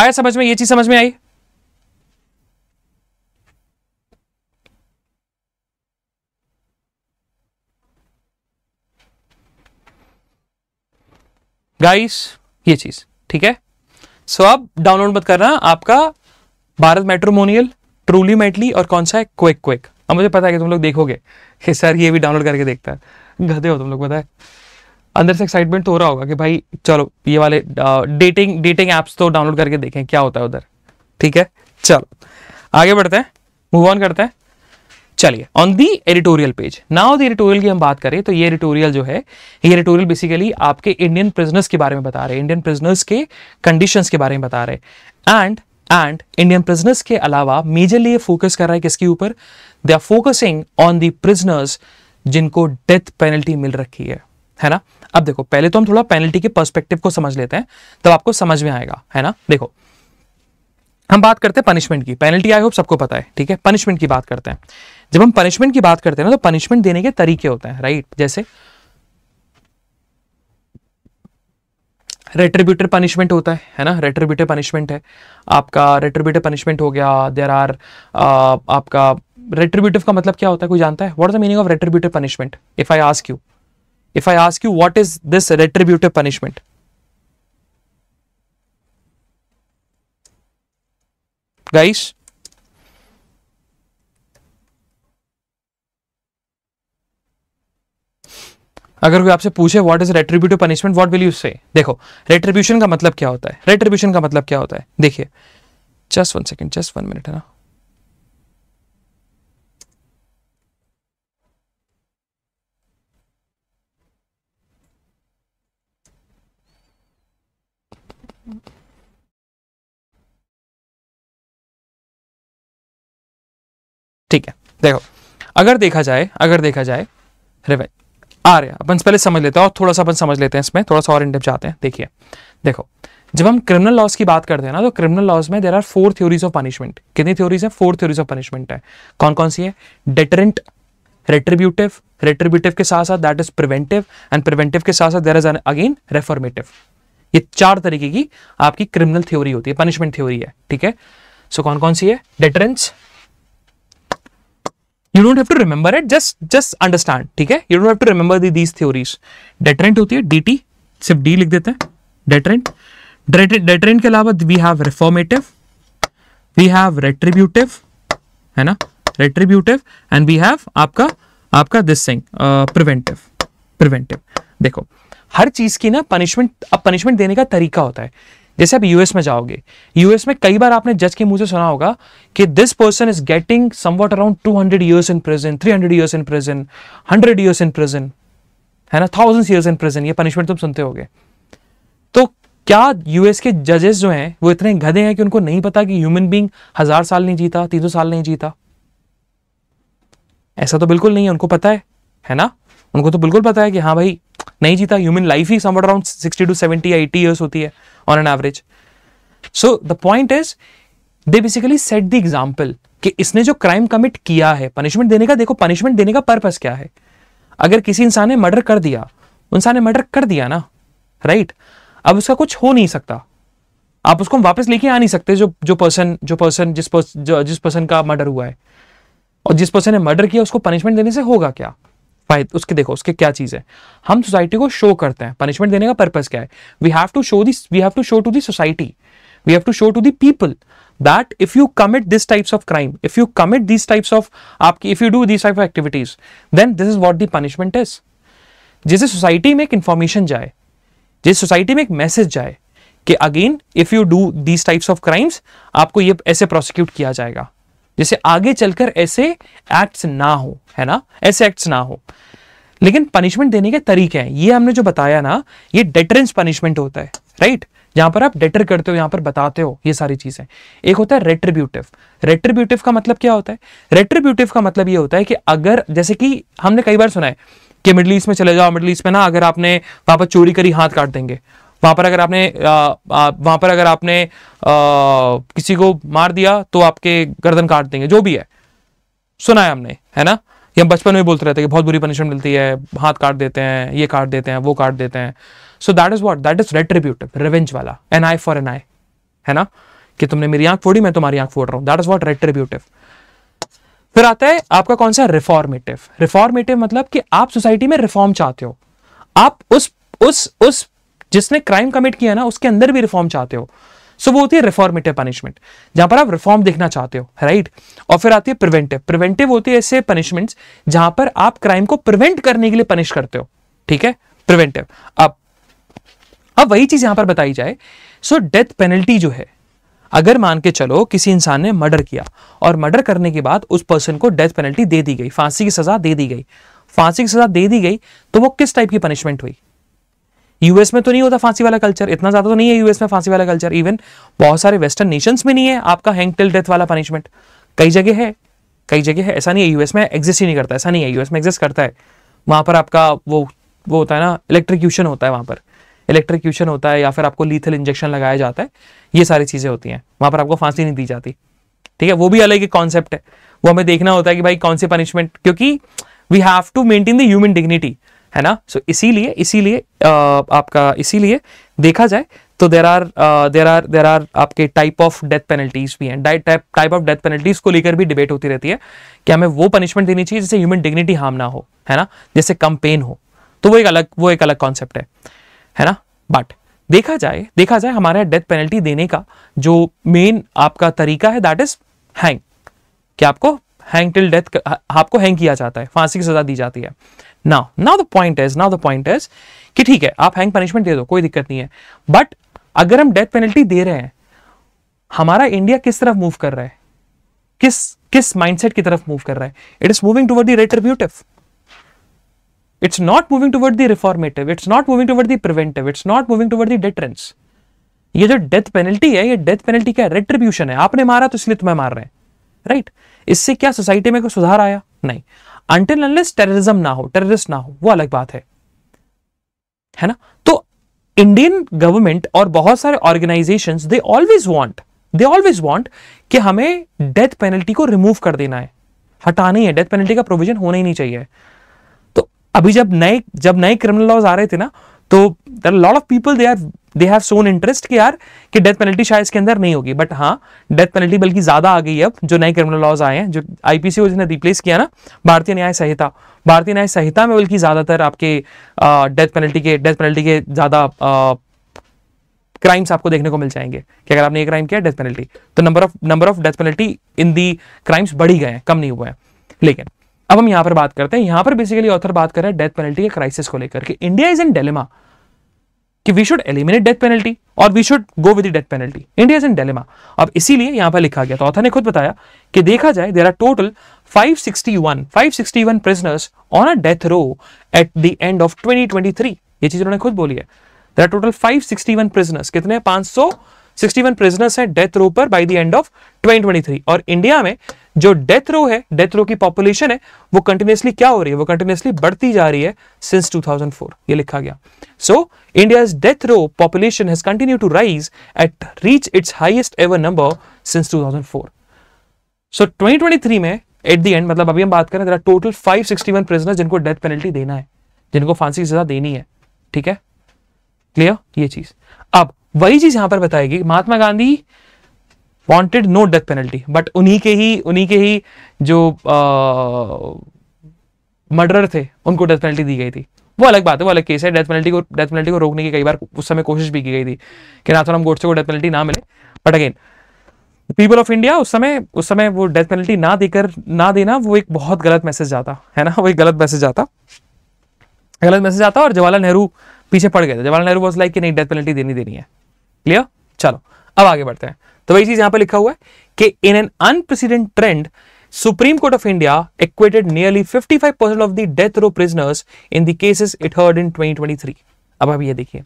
आया समझ में ये चीज़ समझ में आई गाइस ये चीज ठीक है सो आप डाउनलोड मत करना आपका भारत मेट्रोमोनियल ट्रूली मेटली और कौन सा है क्विक क्विक अब मुझे पता है कि तुम लोग देखोगे कि सर ये भी डाउनलोड करके देखता है गधे हो तुम लोग पता है अंदर से एक्साइटमेंट तो हो रहा होगा कि भाई चलो ये वाले डेटिंग डेटिंग ऐप्स तो डाउनलोड करके देखें क्या होता है उधर ठीक है चलो आगे बढ़ते हैं मूव ऑन करते हैं चलिए on the editorial page now the editorial की हम बात करें तो ये एडिटोरियल जो है ये एडिटोरियल बेसिकली आपके इंडियन प्रिजनर्स के बारे में बता रहे हैं इंडियन प्रिजनर्स के कंडीशंस के बारे में बता रहे हैं एंड एंड इंडियन प्रिजनर्स के अलावा मेजरली ये फोकस कर रहा है किसके ऊपर they are focusing on the prisoners जिनको डेथ पेनल्टी मिल रखी है है ना अब देखो पहले तो हम थोड़ा पेनल्टी के पर्सपेक्टिव को समझ लेते हैं तब तो आपको समझ में आएगा है ना देखो हम बात करते हैं पनिशमेंट की पेनल्टी आई होप सबको पता है ठीक है पनिशमेंट की बात करते हैं जब हम पनिशमेंट की बात करते हैं ना तो पनिशमेंट देने के तरीके होते हैं राइट जैसे रेट्रीब्यूटर पनिशमेंट होता है है ना रेट्रीब्यूटर पनिशमेंट है आपका रेट्रीब्यूटर पनिशमेंट हो गया देर आर आपका रेट्रीब्यूटिव का मतलब क्या होता है कोई जानता है what is the meaning of retributive punishment if I ask you if I ask you what is this retributive punishment guys अगर कोई आपसे पूछे what is retributive punishment what will you say देखो रेट्रीब्यूशन का मतलब क्या होता है रेट्रीब्यूशन का मतलब क्या होता है देखिए just one second just one minute है ना ठीक है देखो अगर देखा जाए अगर देखा जाए रिवेंज आर्य अपन पहले समझ लेते हैं और थोड़ा सा अपन समझ लेते हैं इसमें थोड़ा सा और इंडेप जाते हैं देखिए देखो जब हम क्रिमिनल लॉज की बात करते हैं ना तो क्रिमिनल लॉज में there are four theories of punishment कितनी थ्योरीज है फोर थ्योरीज ऑफ पनिशमेंट है कौन कौन सी है डेटरेंट रेट्रीब्यूटिव रेट्रीब्यूटिव के साथ साथ that is preventive and preventive के साथ साथ देर इज अगेन रेफॉर्मेटिव ये चार तरीके की आपकी क्रिमिनल थ्योरी होती है पनिशमेंट थ्योरी है ठीक है सो so, कौन कौन सी है deterrence you don't have to remember it just just understand ठीक है you don't have to remember these theories deterrent होती है डीटी सिर्फ डी लिख देते हैं डेटरेंट डेटरेंट के अलावा we have reformative we have retributive है ना रेट्रीब्यूटिव एंड वी हैव आपका आपका दिस थिंग प्रिवेंटिव प्रिवेंटिव देखो हर चीज की ना पनिशमेंट अब पनिशमेंट देने का तरीका होता है जैसे आप यूएस में जाओगे यूएस में कई बार आपने जज के मुंह से सुना होगा कि this person is getting somewhat around hundred years in three hundred years in present hundred years in present है ना थाउजेंड ईयर्स इन प्रेजेंट ये पनिशमेंट तुम सुनते हो तो क्या यूएस के जजेस जो हैं वो इतने गधे हैं कि उनको नहीं पता कि ह्यूमन बींग हजार साल नहीं जीता तीन सौ साल नहीं जीता ऐसा तो बिल्कुल नहीं है उनको पता है है ना उनको तो बिल्कुल पता है कि हाँ भाई नहीं जीता ह्यूमन लाइफ ही somewhat around sixty two seventy eighty years होती है on an average. So the point is they basically set the example कि इसने जो क्राइम कमिट किया है पनिशमेंट देने का देखो पनिशमेंट देने का पर्पस क्या है अगर किसी इंसान ने मर्डर कर दिया इंसान ने मर्डर कर दिया ना राइट अब उसका कुछ हो नहीं सकता आप उसको वापस लेके आ नहीं सकते जो जो पर्सन जो पर्सन जिस पर्सन जिस पर्सन का मर्डर हुआ है और जिस पर्सन ने मर्डर किया उसको पनिशमेंट देने से होगा क्या फायदे उसके देखो उसके क्या चीज़ है हम सोसाइटी को शो करते हैं पनिशमेंट देने का पर्पज क्या है we have to show this we have to show to the society we have to show to the people that if you commit this types of crime if you commit this types of आपकी if you do this type of activities then this is what the punishment is जिसे society में एक information जाए जिस society में एक message जाए कि again if you do these types of crimes आपको ये ऐसे प्रोसिक्यूट किया जाएगा जैसे आगे चलकर ऐसे एक्ट्स ना हो है ना ऐसे एक्ट्स ना हो लेकिन पनिशमेंट देने के तरीके हैं ये हमने जो बताया ना ये डेटरेंस पनिशमेंट होता है राइट जहां पर आप डेटर करते हो यहां पर बताते हो ये सारी चीजें एक होता है रेट्रीब्यूटिव रेट्रीब्यूटिव का मतलब क्या होता है रेट्रीब्यूटिव का मतलब ये होता है कि अगर जैसे कि हमने कई बार सुना है कि मिडल ईस्ट में चले जाओ मिडल ईस्ट में ना अगर आपने वापस चोरी करी हाथ काट देंगे वहां पर अगर आपने वहां पर अगर आपने आ, किसी को मार दिया तो आपके गर्दन काट देंगे जो भी है सुना है हमने है ना ये हम बचपन में बोलते रहते हैं कि बहुत बुरी पनिशमेंट मिलती है हाथ काट देते हैं ये काट देते हैं वो काट देते हैं so that is what that is retribute revenge वाला an eye for an eye है ना कि तुमने मेरी आंख फोड़ी मैं तुम्हारी आंख फोड़ रहा हूं दैट इज वॉट रेट्रीब्यूटिव फिर आता है आपका कौन सा रिफॉर्मेटिव रिफॉर्मेटिव मतलब कि आप सोसाइटी में रिफॉर्म चाहते हो आप उस उस उस जिसने क्राइम कमिट किया ना उसके अंदर भी रिफॉर्म चाहते हो सो so, वो होती है रिफॉर्मेटिव पनिशमेंट जहां पर आप रिफॉर्म देखना चाहते हो राइट और फिर आती है प्रिवेंटिव प्रिवेंटिव होती है ऐसे पनिशमेंट्स जहां पर आप क्राइम को प्रिवेंट करने के लिए पनिश करते हो ठीक है प्रिवेंटिव अब अब वही चीज यहां पर बताई जाए सो डेथ पेनल्टी जो है अगर मान के चलो किसी इंसान ने मर्डर किया और मर्डर करने के बाद उस पर्सन को डेथ पेनल्टी दे दी गई फांसी की सजा दे दी गई फांसी की सजा दे दी गई तो वो किस टाइप की पनिशमेंट हुई यूएस में तो नहीं होता फांसी वाला कल्चर इतना ज्यादा तो नहीं है यूएस में फांसी वाला कल्चर इवन बहुत सारे वेस्टर्न नेशंस में नहीं है आपका हैंग टिल डेथ वाला पनिशमेंट कई जगह है कई जगह है ऐसा नहीं है यूएस में एग्जिस्ट ही नहीं करता ऐसा नहीं है यूएस में एग्जिस्ट करता है वहां पर आपका वो वो होता है ना इलेक्ट्रिक्यूशन होता है वहां पर इलेक्ट्रिक्यूशन होता है या फिर आपको लीथल इंजेक्शन लगाया जाता है ये सारी चीज़ें होती हैं वहां पर आपको फांसी नहीं दी जाती ठीक है वो भी अलग एक कॉन्सेप्ट है वो हमें देखना होता है कि भाई कौन सी पनिशमेंट क्योंकि we have to maintain the human dignity है ना सो so, इसीलिए इसीलिए आपका इसीलिए देखा जाए तो there are there are there are आपके टाइप ऑफ डेथ पेनल्टीज भी हैं टाइप ऑफ डेथ पेनल्टीज को लेकर भी डिबेट होती रहती है कि हमें वो पनिशमेंट देनी चाहिए जिससे ह्यूमन डिग्निटी हार्म ना हो है ना जैसे कम पेन हो तो वो एक अलग वो एक अलग कॉन्सेप्ट है है ना बट देखा जाए देखा जाए हमारे डेथ पेनल्टी देने का जो मेन आपका तरीका है दैट इज हैंग कि आपको हैंग टिल डेथ आपको हैंग किया जाता है फांसी की सजा दी जाती है now now the point is now the point is कि ठीक है आप हैंग पनिशमेंट दे दो कोई दिक्कत नहीं है बट अगर हम डेथ पेनल्टी दे रहे हैं हमारा इंडिया किस तरफ मूव कर रहा है किस किस माइंडसेट की तरफ मूव कर रहा है it is moving toward the retributive it's not moving toward the reformative it's not moving toward the preventive it's not moving toward the deterrence ये जो डेथ पेनल्टी है ये डेथ पेनल्टी का रेट्रीब्यूशन है आपने मारा तो इसलिए तुम्हें मार रहे हैं राइट right? इससे क्या सोसाइटी में कोई सुधार आया नहीं अंटिल अनलेस टेररिज्म ना हो टेररिस्ट ना हो वो अलग बात है है ना तो इंडियन गवर्नमेंट और बहुत सारे organisation they always want they always want कि हमें डेथ पेनल्टी को रिमूव कर देना है हटानी है डेथ पेनल्टी का प्रोविजन होना ही नहीं चाहिए तो अभी जब नए जब नए क्रिमिनल लॉज आ रहे थे ना तो there lot of people they are they have shown interest कि यार कि डेथ पेनल्टी शायद इसके अंदर नहीं होगी बट हाँ डेथ पेनल्टी बल्कि ज़्यादा आ गई अब जो नए क्रिमिनल लॉज आए हैं जो आईपीसी को जिसने रिप्लेस किया ना भारतीय न्याय संहिता भारतीय न्याय संहिता में बल्कि ज़्यादातर आपके डेथ पेनल्टी के डेथ पेनल्टी के ज़्यादा क्राइम्स आपको देखने को मिल जाएंगे कि अगर आपने ये क्राइम किया डेथ पेनल्टी तो number of number of death penalty in the crimes बढ़ी गए हैं कम नहीं हुए हैं लेकिन अब हम यहां पर बात करते हैं यहां पर बेसिकली ऑथर बात कर रहे हैं डेथ पेनल्टी के क्राइसिस को लेकर के इंडिया इज इन डेलेमा कि we should eliminate death penalty और we should go with death penalty India is in dilemma अब इसीलिए यहां पर लिखा गया तो ऑथर ने खुद बताया कि देखा जाए there are total 561 561 prisoners on a death row at the end of 2023 ये चीज उन्होंने खुद बोली है देर आर टोटल 561 प्रिजनर्स कितने 561 प्रिजनर्स हैं डेथ रो पर बाय द एंड ऑफ 2023 और इंडिया में जो डेथ रो है डेथ रो की पॉपुलेशन है वो कंटिन्यूसली क्या हो रही है वो कंटिन्यूसली बढ़ती जा रही है सिंस 2004 ये लिखा गया so India death row population has continue to rise at reach its highest ever number since 2004 so so, 2023 में एट द एंड मतलब अभी हम बात करें जरा टोटल 561 प्रिजनर जिनको डेथ पेनल्टी देना है जिनको फांसी की सजा देनी है ठीक है क्लियर ये चीज अब वही चीज यहां पर बताएगी Mahatma Gandhi wanted no death penalty but उन्हीं के ही उन्हीं के ही जो मर्डर थे उनको डेथ पेनल्टी दी गई थी वो अलग बात है वो अलग केस है डेथ पेनल्टी को डेथ पेनल्टी को रोकने की कई बार उस समय कोशिश भी की गई थी कि नाथाराम तो गोडसे को डेथ पेनल्टी ना मिले but again people of India उस समय उस समय वो डेथ पेनल्टी ना देकर ना देना वो एक बहुत गलत मैसेज जाता है ना वो एक गलत मैसेज जाता गलत मैसेज आता और जवाहरलाल नेहरू पीछे पड़ गए थे जवाहरलाल नेहरू वॉज लाइक कि नहीं डेथ पेनल्टी देनी देनी है क्लियर चलो अब आगे बढ़ते हैं तो वही चीज यहां पर लिखा हुआ है कि in an unprecedented trend Supreme Court of India equated nearly 55% of the death row prisoners in the cases it heard in 2023. अब आप ये देखिए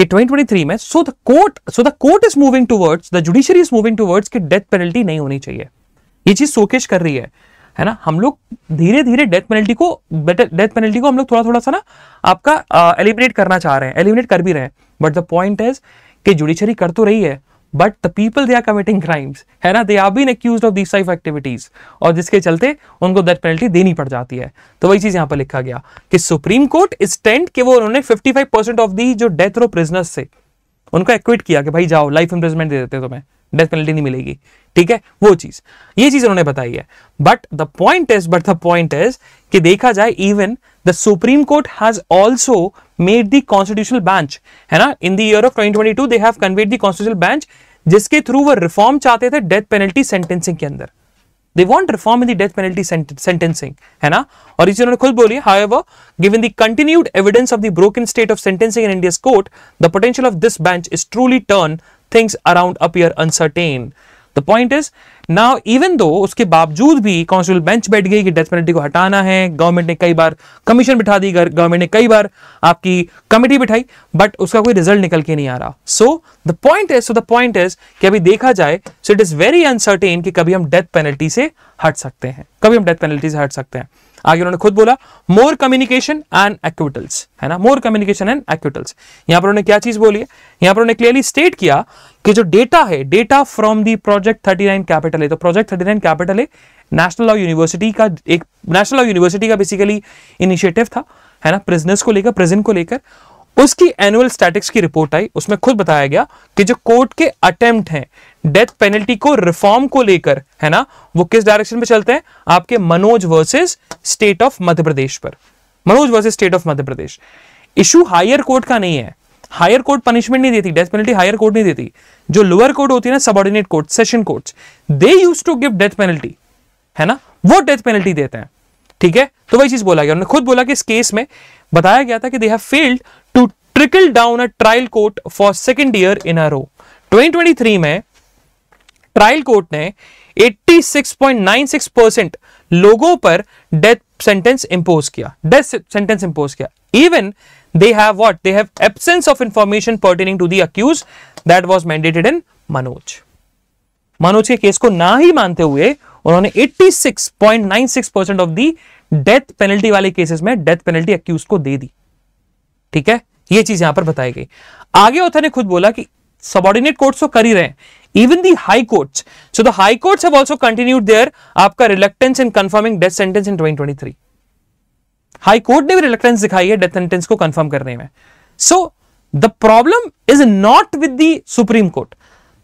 कि 2023 में so the court so the court is moving towards the judiciary is moving towards कि death penalty नहीं होनी चाहिए ये चीज सोकेश कर रही है है ना हम लोग धीरे धीरे डेथ पेनल्टी को डेथ पेनल्टी को हम लोग थोड़ा थोड़ा सा ना आपका एलिमिनेट करना चाह रहे हैं एलिमिनेट कर भी रहे हैं बट द पॉइंट इज कि जुडिशरी कर तो रही है but the people they are committing crimes है ना they are been accused of this type activities और जिसके चलते उनको डेथ पेनल्टी देनी पड़ जाती है तो वही चीज यहां पर लिखा गया कि सुप्रीम कोर्ट टेंट कि वो उन्होंने 55 ऑफ दी जो डेथ रो प्रिजनर्स से उनको एक्विट किया कि भाई जाओ लाइफ इम्प्रिजमेंट दे देते तुम्हें डेथ पेनल्टी नहीं मिलेगी ठीक है वो चीज ये चीज उन्होंने बताई है but the point is but the point is कि देखा जाए even the Supreme Court has also made the constitutional bench है ना in the year of 2022 they have convened the constitutional bench जिसके थ्रू वो रिफॉर्म चाहते थे डेथ पेनल्टी सेंटेंसिंग के अंदर they want reform in the death penalty sentencing है ना और इसी उन्होंने खुद बोली however given the continued evidence of the broken state of sentencing in India's court the potential of this bench is truly turn things around appear uncertain the point is now even though उसके बावजूद भी constitute bench बैठ गई कि death penalty को हटाना है government ने कई बार कमीशन बिठा दी गवर्नमेंट ने कई बार आपकी कमेटी बिठाई बट उसका कोई रिजल्ट निकल के नहीं आ रहा so the point is so the point is कि अभी देखा जाए so it is very uncertain कि कभी हम डेथ पेनल्टी से हट सकते हैं कभी हम डेथ पेनल्टी से हट सकते हैं आगे उन्होंने खुद बोला मोर कम्युनिकेशन एंड एक्विटल्स है ना मोर कम्युनिकेशन एंड एक्विटल्स यहां पर उन्होंने क्या चीज बोली है यहां पर उन्होंने क्लियरली स्टेट किया कि जो डेटा है data from the project thirty nine capital है तो प्रोजेक्ट थर्टी नाइन कैपिटल है नेशनल लॉ यूनिवर्सिटी का एक नेशनल लॉ यूनिवर्सिटी का बेसिकली इनिशिएटिव था है ना प्रिजनेस को लेकर प्रिजन को लेकर उसकी एनुअल स्टैटिक्स की रिपोर्ट आई उसमें खुद बताया गया कि जो कोर्ट के अटेम्प्ट हैं डेथ पेनल्टी को रिफॉर्म को लेकर है ना वो किस डायरेक्शन में चलते हैं आपके Manoj versus state of Madhya Pradesh पर Manoj versus state of Madhya Pradesh issue higher court का नहीं है हायर कोर्ट पनिशमेंट नहीं देती डेथ पेनल्टी हायर कोर्ट नहीं देती जो लोअर कोर्ट होती है ना subordinate court session court they use to give death penalty है ना वो डेथ पेनल्टी देते हैं ठीक है तो वही चीज बोला गया उन्होंने खुद बोला कि इस केस में बताया गया था कि they have failed to trickle down a trial court for second year in a row 2023 में ट्रायल कोर्ट ने 86.96 परसेंट लोगों पर डेथ सेंटेंस इंपोज किया डेथ सेंटेंस इंपोज किया even they have what they have absence of information pertaining to the accused that was mandated in Manoj Manoj के case को ना ही मानते हुए उन्होंने 86.96 percent of the death penalty वाले केसेस में डेथ पेनल्टी अक्यूज को दे दी ठीक है ये चीज यहां पर बताई गई आगे ऑथर ने खुद बोला कि सबॉर्डिनेट कोर्ट्स तो कर ही रहे हैं even the high courts. So the high courts have also continued their आपका reluctance in confirming death sentence in 2023. High court ने भी रिलेक्टेंस दिखाई है डेथ सेंटेंस को कंफर्म करने में so the problem is not with the Supreme Court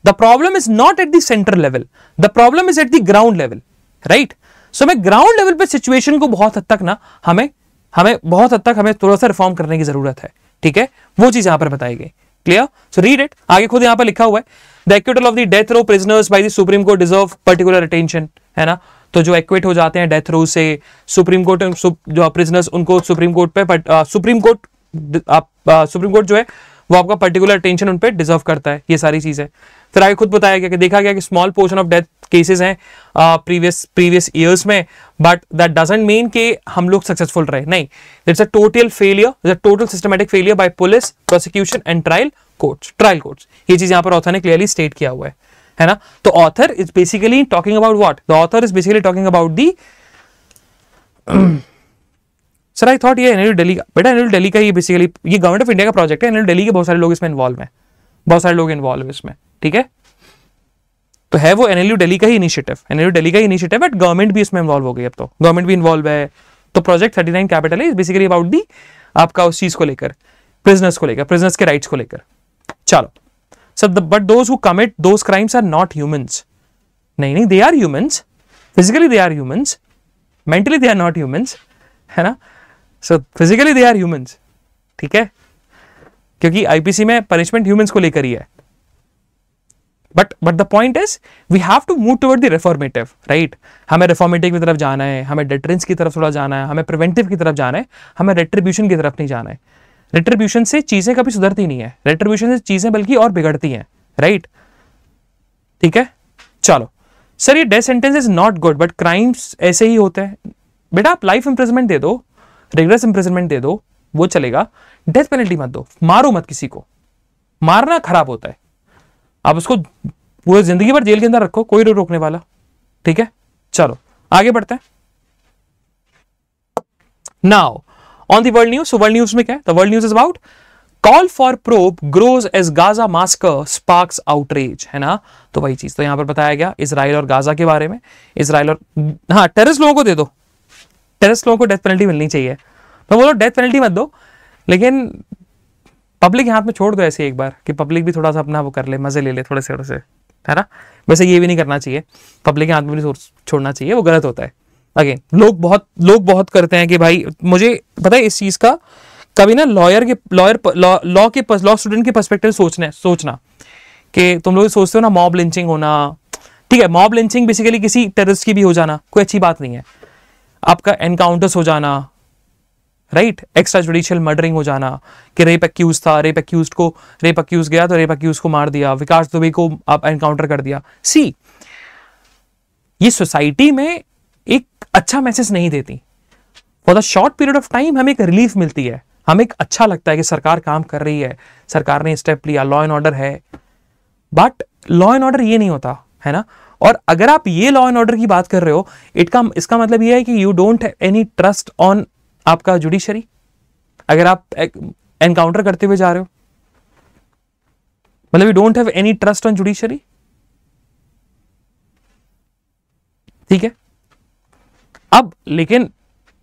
the problem is not at the centre level the problem is at the ground level right so हमें ground level पे situation को बहुत हद तक ना हमें हमें बहुत हद तक हमें थोड़ा सा रिफॉर्म करने की जरूरत है ठीक है वो चीज यहां पर बताई गई क्लियर सो रीड इट आगे खुद यहाँ पर लिखा हुआ है the acquittal of the death row prisoners by the Supreme Court deserve particular attention है ना तो जो एक्विट हो जाते हैं डेथ रो से सुप्रीम कोर्ट जो प्रिजनर्स उनको सुप्रीम कोर्ट पे सुप्रीम कोर्ट सुप्रीम कोर्ट जो है वो आपका पर्टिकुलर टेंशन उन पर डिजर्व करता है ये सारी चीज़ें फिर आगे खुद बताया गया कि देखा गया कि small portion of death cases हैं प्रीवियस प्रीवियस ईयर्स में बट दैट डजेंट मीन कि हम लोग सक्सेसफुल रहे नहीं it's a total failure a total systematic failure by police prosecution and trial courts trial courts ये चीज़ यहाँ पर ऑथर ने क्लियरली स्टेट किया हुआ है है ना तो author is basically talking about what the author is basically talking about the sir I thought ये एनएल डेली का बेटा एनएल डेली का ये बेसिकली ये गवर्नमेंट ऑफ इंडिया का प्रोजेक्ट है एनएल डेली के बहुत सारे लोग इसमें इन्वॉल्व हैं बहुत सारे लोग इन्वॉल्व हैं इसमें ठीक है तो है वो एनएलयू दिल्ली का ही इनिशिएटिव एनएलयू दिल्ली का ही इनिशिएटिव बट गवर्नमेंट भी इसमें इन्वॉल्व हो गई अब तो गवर्नमेंट भी इन्वॉल्व है तो प्रोजेक्ट थर्टी नाइन कैपिटल है बेसिकली अबाउट दी आपका उस चीज को लेकर प्रिजनर्स को लेकर प्रिजनर्स के राइट्स को लेकर चलो sir the but those who commit those crimes are not humans नहीं नहीं they are humans physically they are humans mentally they are not humans है ना so physically they are humans ठीक है क्योंकि आईपीसी में पनिशमेंट ह्यूमंस को लेकर ही है but but the point is we have to move toward the reformative right हमें रिफॉर्मेटिव की तरफ जाना है हमें डेटरेंस की तरफ थोड़ा जाना है हमें प्रिवेंटिव की तरफ जाना है हमें रेट्रीब्यूशन की तरफ नहीं जाना है रेट्रीब्यूशन से चीज़ें कभी सुधरती नहीं है रेट्रीब्यूशन से चीज़ें बल्कि और बिगड़ती हैं राइट ठीक है चलो सर ये death sentence is not good but crimes ऐसे ही होते हैं बेटा आप लाइफ इंप्रेजमेंट दे दो रेगुलस इंप्रेजमेंट दे दो वो चलेगा डेथ पेनल्टी मत दो मारो मत किसी को मारना खराब होता है आप उसको पूरे जिंदगी भर जेल के अंदर रखो कोई रोकने वाला ठीक है चलो आगे बढ़ते हैं now on the world news world news में क्या है world news is about call for probe grows as Gaza massacre sparks outreach है ना तो वही चीज तो यहां पर बताया गया इसराइल और गाजा के बारे में इसराइल और हाँ टेरिस लोगों को दे दो टेरिस्ट लोगों को डेथ पेनल्टी मिलनी चाहिए मैं तो बोलो डेथ पेनल्टी मत दो लेकिन पब्लिक हाथ में छोड़ दो ऐसे एक बार कि पब्लिक भी थोड़ा सा अपना वो कर ले मज़े ले ले थोड़े से थोड़े से है ना वैसे ये भी नहीं करना चाहिए पब्लिक के हाथ में भी छोड़ना चाहिए वो गलत होता है अगेन लोग बहुत लोग बहुत करते हैं कि भाई मुझे पता है इस चीज़ का कभी ना लॉयर के लॉयर लॉ के लॉ स्टूडेंट के परस्पेक्टिव सोचना सोचना कि तुम लोग सोचते हो ना मॉब लिंचिंग होना ठीक है मॉब लिंचिंग बेसिकली किसी टेररिस्ट की भी हो जाना कोई अच्छी बात नहीं है आपका एनकाउंटर्स हो जाना राइट एक्स्ट्रा जुडिशियल मर्डरिंग हो जाना कि रेप अक्यूज था रेप अक्यूज को रेप अक्यूज गया तो रेप अक्यूज को मार दिया विकास दुबे को आप एनकाउंटर कर दिया सी ये सोसाइटी में एक अच्छा मैसेज नहीं देती for the short period of time हमें एक रिलीफ मिलती है हमें एक अच्छा लगता है कि सरकार काम कर रही है सरकार ने स्टेप लिया लॉ एंड ऑर्डर है बट लॉ एंड ऑर्डर ये नहीं होता है ना और अगर आप ये लॉ एंड ऑर्डर की बात कर रहे हो इट का इसका मतलब ये है कि you don't any trust on आपका जुडिशरी अगर आप एनकाउंटर करते हुए जा रहे हो मतलब you don't have any trust on judiciary ठीक है अब लेकिन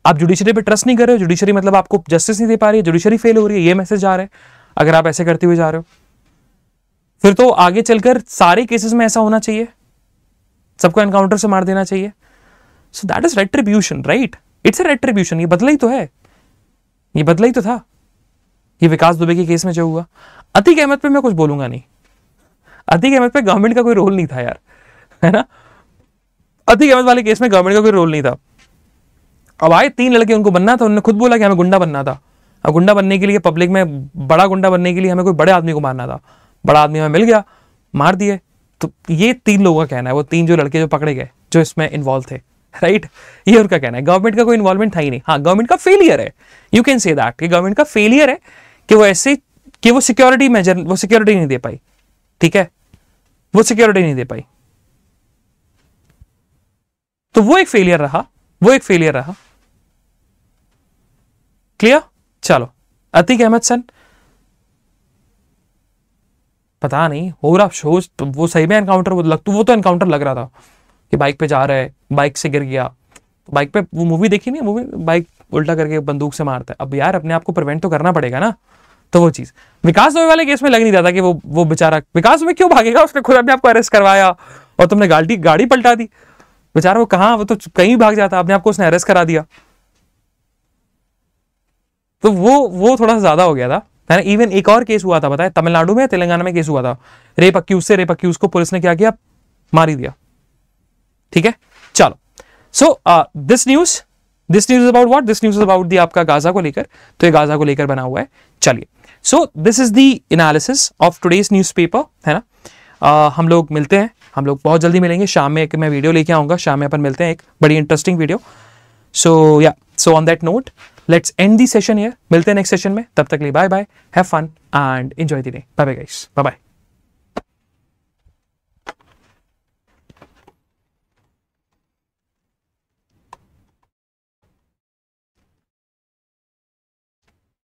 आप जुडिशरी पे ट्रस्ट नहीं कर रहे हो जुडिशरी मतलब आपको जस्टिस नहीं दे पा रही है जुडिशरी फेल हो रही है ये मैसेज आ रहा है अगर आप ऐसे करते हुए जा रहे हो फिर तो आगे चलकर सारे केसेस में ऐसा होना चाहिए सबको एनकाउंटर से मार देना चाहिए so that is retribution right it's a retribution ये बदला ही तो है ये बदला ही तो था ये विकास दुबे के केस में जो हुआ अति कहमत पे मैं कुछ बोलूंगा नहीं अति कहमत पे गवर्नमेंट का कोई रोल नहीं था यार है ना अति कहमत वाले केस में गवर्नमेंट का कोई रोल नहीं था अब आए तीन लड़के उनको बनना था उन्होंने खुद बोला कि हमें गुंडा बनना था अब गुंडा बनने के लिए पब्लिक में बड़ा गुंडा बनने के लिए हमें कोई बड़े आदमी को मारना था बड़ा आदमी हमें मिल गया मार दिए तो ये तीन लोगों का कहना है वो तीन जो लड़के जो पकड़े गए जो इसमें इन्वॉल्व थे राइट ये उनका कहना है गवर्नमेंट का कोई इन्वॉल्वमेंट था ही नहीं हाँ गवर्नमेंट का फेलियर है यू कैन से दैट कि गवर्नमेंट का फेलियर है कि वो ऐसे कि वो सिक्योरिटी मेजर वो सिक्योरिटी नहीं दे पाई ठीक है वो सिक्योरिटी नहीं दे पाई तो वो एक फेलियर रहा वो एक फेलियर रहा क्लियर चलो अतिक अहमद सन पता नहीं हो रहा अफसोस तो वो सही में एनकाउंटर वो लग वो तो एनकाउंटर लग रहा था कि बाइक पे जा रहा है बाइक से गिर गया तो बाइक पे वो मूवी देखी नहीं मूवी बाइक उल्टा करके बंदूक से मारता है अब यार अपने आप को प्रिवेंट तो करना पड़ेगा ना तो वो चीज़ विकास दुबे वाले केस में लग नहीं रहा था कि वो वो बेचारा विकास दुबे क्यों भागेगा उसने खुद अपने आपको अरेस्ट करवाया और तुमने गाड़ी गाड़ी पलटा दी बेचारा वो कहाँ वो तो कहीं भाग जाता अपने आपको उसने अरेस्ट करा दिया तो वो वो थोड़ा सा ज्यादा हो गया था है ना इवन एक और केस हुआ था बताया तमिलनाडु में तेलंगाना में केस हुआ था रेप अक्यूज से रेप अक्यूज को पुलिस ने क्या किया मारी दिया ठीक है चलो so this news this news about what this news about the आपका गाजा को लेकर तो ये गाजा को लेकर बना हुआ है चलिए so this is the analysis of today's newspaper है ना uh, हम लोग मिलते हैं हम लोग बहुत जल्दी मिलेंगे शाम में एक मैं वीडियो लेके आऊंगा शाम में अपन मिलते हैं एक बड़ी interesting video so yeah so on that note let's end the session ये मिलते हैं नेक्स्ट सेशन में तब तक लिए bye bye have fun and enjoy the day bye bye guys bye bye